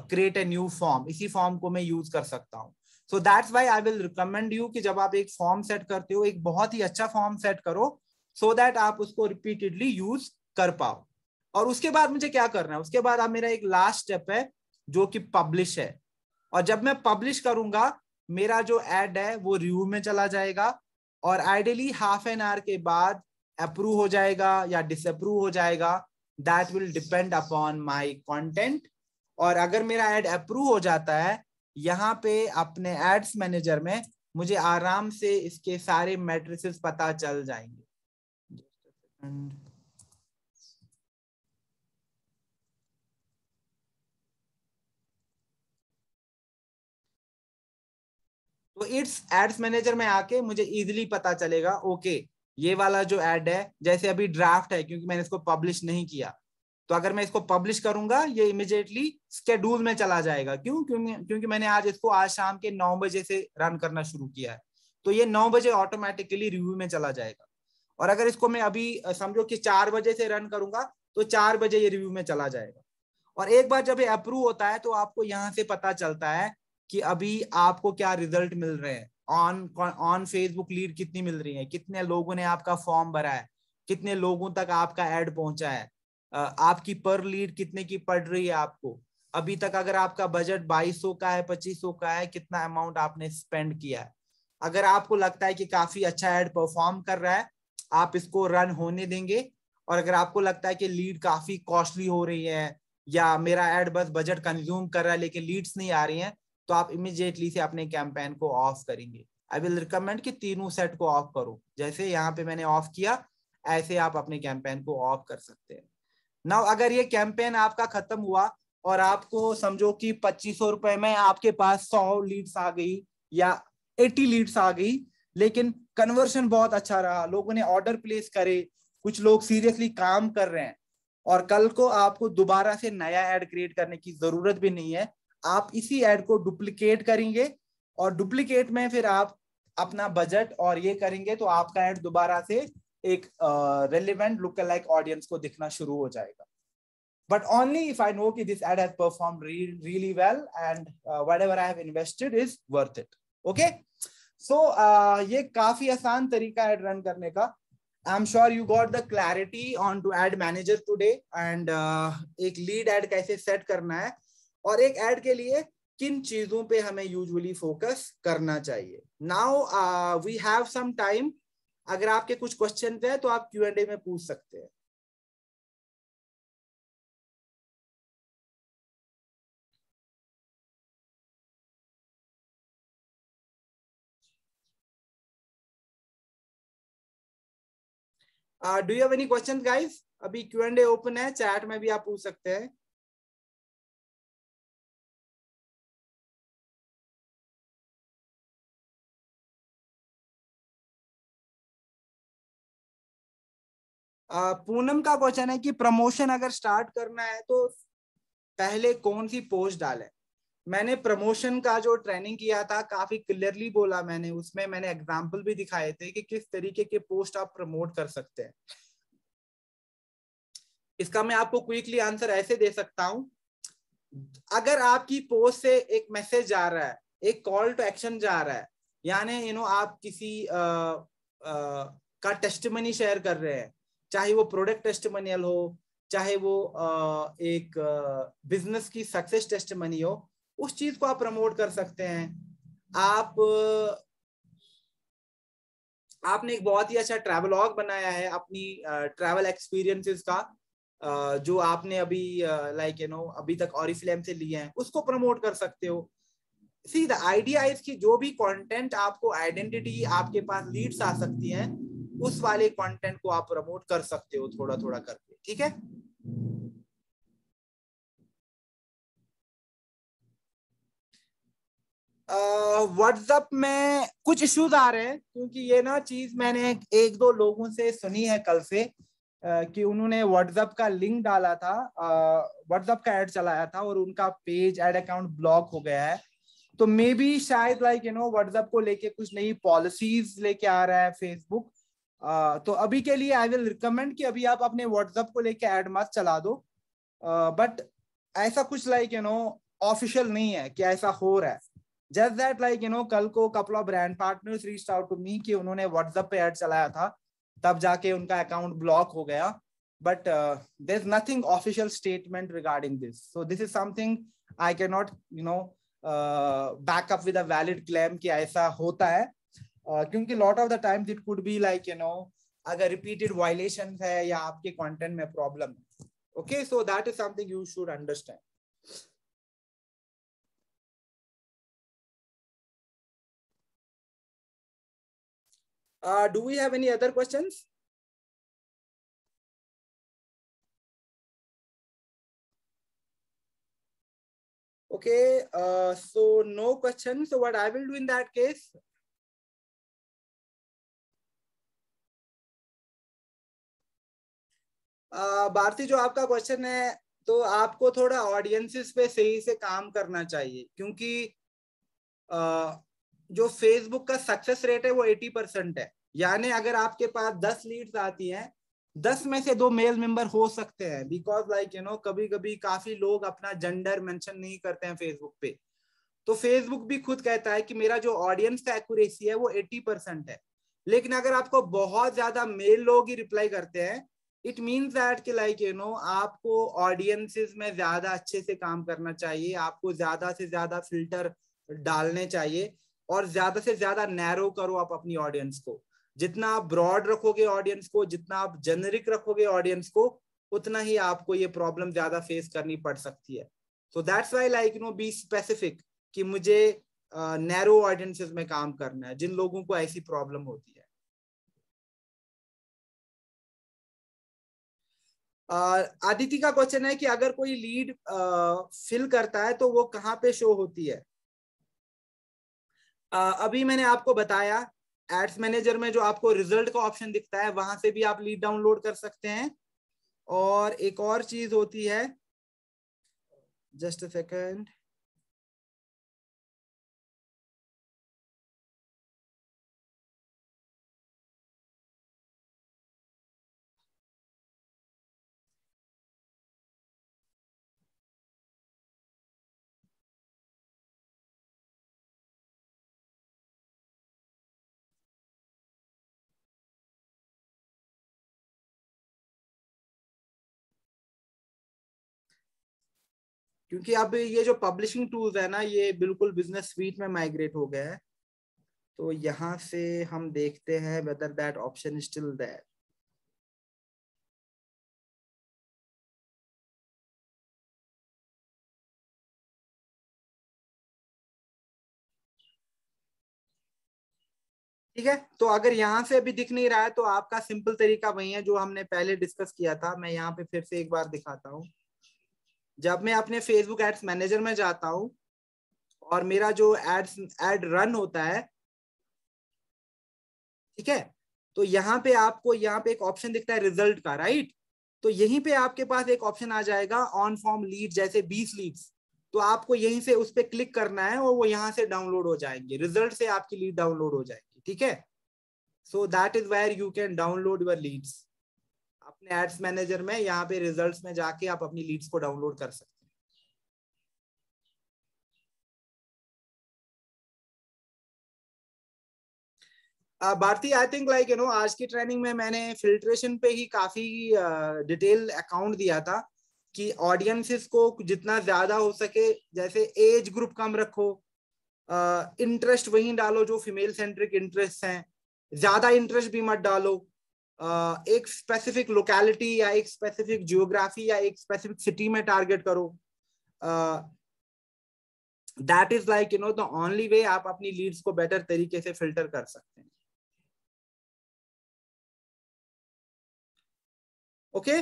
create a new form इसी फॉर्म को मैं यूज कर सकता हूँ so that's why I will recommend you कि जब आप एक फॉर्म सेट करते हो एक बहुत ही अच्छा फॉर्म सेट करो सो so दैट आप उसको रिपीटेडली यूज कर पाओ और उसके बाद मुझे क्या करना है उसके बाद आप मेरा एक लास्ट स्टेप है जो कि पब्लिश है और जब मैं पब्लिश करूंगा मेरा जो एड है वो रिव्यू में चला जाएगा और आइडियली हाफ एन आवर के बाद अप्रूव हो जाएगा या डिसअप्रूव हो जाएगा that will depend upon my content और अगर मेरा एड अप्रूव हो जाता है यहाँ पे अपने एड्स मैनेजर में मुझे आराम से इसके सारे मैट्रिसेस पता चल जाएंगे तो इट्स एड्स मैनेजर में आके मुझे इजिली पता चलेगा ओके okay, ये वाला जो एड है जैसे अभी ड्राफ्ट है क्योंकि मैंने इसको पब्लिश नहीं किया तो अगर मैं इसको पब्लिश करूंगा ये इमिजिएटली स्केड्यूल में चला जाएगा क्यों क्योंकि क्योंकि मैंने आज इसको आज शाम के नौ बजे से रन करना शुरू किया है तो ये नौ बजे ऑटोमेटिकली रिव्यू में चला जाएगा और अगर इसको मैं अभी समझो कि चार बजे से रन करूंगा तो चार बजे ये रिव्यू में चला जाएगा और एक बार जब ये अप्रूव होता है तो आपको यहाँ से पता चलता है कि अभी आपको क्या रिजल्ट मिल रहे हैं ऑन ऑन फेसबुक लीड कितनी मिल रही है कितने लोगों ने आपका फॉर्म भरा है कितने लोगों तक आपका एड पहुंचा है आपकी पर लीड कितने की पड़ रही है आपको अभी तक अगर आपका बजट 2200 का है 2500 का है कितना अमाउंट आपने स्पेंड किया है अगर आपको लगता है कि काफी अच्छा एड परफॉर्म कर रहा है आप इसको रन होने देंगे और अगर आपको लगता है कि लीड काफी कॉस्टली हो रही है या मेरा एड बस बजट कंज्यूम कर रहा है लेकिन लीड्स नहीं आ रही हैं तो आप इमिजिएटली से अपने कैंपेन को ऑफ करेंगे आई विल रिकमेंड कि तीनों सेट को ऑफ करो जैसे यहाँ पे मैंने ऑफ किया ऐसे आप अपने कैंपेन को ऑफ कर सकते हैं नाउ अगर ये कैंपेन आपका खत्म हुआ और आपको समझो कि पच्चीस सौ रुपए में आपके पास सौ लीड्स आ गई या एटी लीड्स आ गई लेकिन कन्वर्शन बहुत अच्छा रहा लोगों ने ऑर्डर प्लेस करे कुछ लोग सीरियसली काम कर रहे हैं और कल को आपको दोबारा से नया एड क्रिएट करने की जरूरत भी नहीं है आप इसी एड को डुप्लीकेट करेंगे और डुप्लीकेट में फिर आप अपना बजट और ये करेंगे तो आपका एड दोबारा से एक रेलिवेंट लुक लाइक ऑडियंस को दिखना शुरू हो जाएगा but only if i know ki this ad has performed re really well and uh, whatever i have invested is worth it okay so uh, ye काफी आसान तरीका ad run करने का I'm sure you got the clarity on to ad manager today and uh, एक lead ad कैसे set करना है और एक एड के लिए किन चीजों पे हमें यूजुअली फोकस करना चाहिए now we have some time अगर आपके कुछ क्वेश्चन है तो आप क्यू एंड ए में पूछ सकते हैं do you have any question guys अभी क्यू एंड ए ओपन है चैट में भी आप पूछ सकते हैं पूनम का क्वेश्चन है कि प्रमोशन अगर स्टार्ट करना है तो पहले कौन सी पोस्ट डाले मैंने प्रमोशन का जो ट्रेनिंग किया था काफी क्लियरली बोला मैंने उसमें मैंने एग्जाम्पल भी दिखाए थे कि किस तरीके के पोस्ट आप प्रमोट कर सकते हैं इसका मैं आपको क्विकली आंसर ऐसे दे सकता हूं अगर आपकी पोस्ट से एक मैसेज जा रहा है एक कॉल टू एक्शन जा रहा है यानी यू नो आप किसी आ, आ, का टेस्टमनी शेयर कर रहे हैं चाहे वो प्रोडक्ट टेस्टमोनियल हो चाहे वो एक बिजनेस की सक्सेस टेस्टमनी हो उस चीज को आप प्रमोट कर सकते हैं आप आपने एक बहुत ही अच्छा ट्रेवलॉग बनाया है अपनी ट्रैवल एक्सपीरियंसेस का जो आपने अभी लाइक यू नो अभी तक ऑरिफ्लेम से लिए हैं उसको प्रमोट कर सकते हो सी द आइडिया इसकी जो भी कंटेंट आपको आइडेंटिटी आपके पास लीड्स आ सकती हैं उस वाले कंटेंट को आप प्रमोट कर सकते हो थोड़ा थोड़ा करके ठीक है व्हाट्सएप uh, में कुछ इश्यूज आ रहे हैं क्योंकि ये ना चीज मैंने एक दो लोगों से सुनी है कल से uh, कि उन्होंने व्हाट्सएप का लिंक डाला था व्हाट्सएप uh, का एड चलाया था और उनका पेज एड अकाउंट ब्लॉक हो गया है तो मे बी शायद लाइक यू नो व्हाट्सएप को लेके कुछ नई पॉलिसीज लेके आ रहा है फेसबुक तो अभी के लिए आई विल रिकमेंड कि अभी आप अपने व्हाट्सएप को लेके एड मत चला दो बट ऐसा कुछ लाइक यू नो ऑफिशियल नहीं है कि ऐसा हो रहा है just that like you know कल को couple of brand partners reach out to me कि उन्होंने व्हाट्सएप पे ऐड चलाया था तब जाके उनका अकाउंट ब्लॉक हो गया but there is nothing official statement regarding this so this is something I can not you know back up with a valid claim कि ऐसा होता है क्योंकि lot of the times it could be like you know अगर repeated violation है या आपके content में प्रॉब्लम है okay so that is something you should understand Uh, do we have any other questions? Okay, uh, so no question. So what I will do in that case, Bharti जो आपका question है तो आपको थोड़ा audiences पे सही से काम करना चाहिए क्योंकि आ, जो फेसबुक का सक्सेस रेट है वो 80 परसेंट है यानी अगर आपके पास 10 लीड्स आती हैं 10 में से दो मेल मेंबर हो सकते हैं बिकॉज लाइक यू नो कभी कभी काफी लोग अपना जेंडर मेंशन नहीं करते हैं फेसबुक पे तो फेसबुक भी खुद कहता है कि मेरा जो ऑडियंस का एक्यूरेसी है वो 80 परसेंट है लेकिन अगर आपको बहुत ज्यादा मेल लोग ही रिप्लाई करते हैं इट मीन्स दैट कि लाइक यू नो आपको ऑडियंसेस में ज्यादा अच्छे से काम करना चाहिए आपको ज्यादा से ज्यादा फिल्टर डालने चाहिए और ज्यादा से ज्यादा नैरो करो आप अपनी ऑडियंस को जितना आप ब्रॉड रखोगे ऑडियंस को जितना आप जेनरिक रखोगे ऑडियंस को उतना ही आपको ये प्रॉब्लम ज्यादा फेस करनी पड़ सकती है so that's why like no be specific कि मुझे नैरो uh, ऑडियंसेस में काम करना है जिन लोगों को ऐसी प्रॉब्लम होती है आदिति का क्वेश्चन है कि अगर कोई लीड फिल करता है तो वो कहाँ पे शो होती है uh, अभी मैंने आपको बताया एड्स मैनेजर में जो आपको रिजल्ट का ऑप्शन दिखता है वहां से भी आप लीड डाउनलोड कर सकते हैं और एक और चीज होती है जस्ट अ सेकंड क्योंकि अब ये जो पब्लिशिंग टूल्स है ना ये बिल्कुल बिजनेस स्वीट में माइग्रेट हो गया है तो यहाँ से हम देखते हैं whether that option still that ठीक है तो अगर यहां से अभी दिख नहीं रहा है तो आपका सिंपल तरीका वही है जो हमने पहले डिस्कस किया था मैं यहाँ पे फिर से एक बार दिखाता हूं जब मैं अपने फेसबुक एड्स मैनेजर में जाता हूँ और मेरा जो एड्स एड रन होता है ठीक है तो यहाँ पे आपको यहाँ पे एक ऑप्शन दिखता है रिजल्ट का राइट तो यहीं पे आपके पास एक ऑप्शन आ जाएगा ऑन फॉर्म लीड जैसे 20 लीड्स तो आपको यहीं से उस पर क्लिक करना है और वो यहाँ से डाउनलोड हो जाएंगे रिजल्ट से आपकी लीड डाउनलोड हो जाएगी ठीक है so that is where you can download your leads अपने एड्स मैनेजर में यहाँ पे रिजल्ट्स में जाके आप अपनी लीड्स को डाउनलोड कर सकते हैं uh, Bharti I think like you know आज की ट्रेनिंग में मैंने फिल्ट्रेशन पे ही काफी डिटेल uh, अकाउंट दिया था कि ऑडियंसेस को जितना ज्यादा हो सके जैसे एज ग्रुप कम रखो इंटरेस्ट uh, वहीं डालो जो फीमेल सेंट्रिक इंटरेस्ट हैं ज्यादा इंटरेस्ट भी मत डालो एक स्पेसिफिक लोकेलिटी या एक स्पेसिफिक जियोग्राफी या एक स्पेसिफिक सिटी में टारगेट करो that is like you know the only way आप अपनी लीड्स को बेटर तरीके से फिल्टर कर सकते हैं okay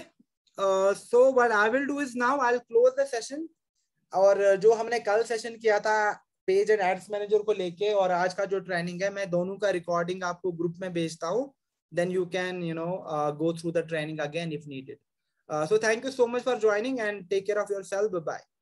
so what I will do is now I close the session और जो हमने कल सेशन किया था पेज एंड एड्स मैनेजर को लेके और आज का जो ट्रेनिंग है मैं दोनों का रिकॉर्डिंग आपको ग्रुप में भेजता हूँ then you can you know uh, go through the training again if needed uh, so thank you so much for joining and take care of yourself bye bye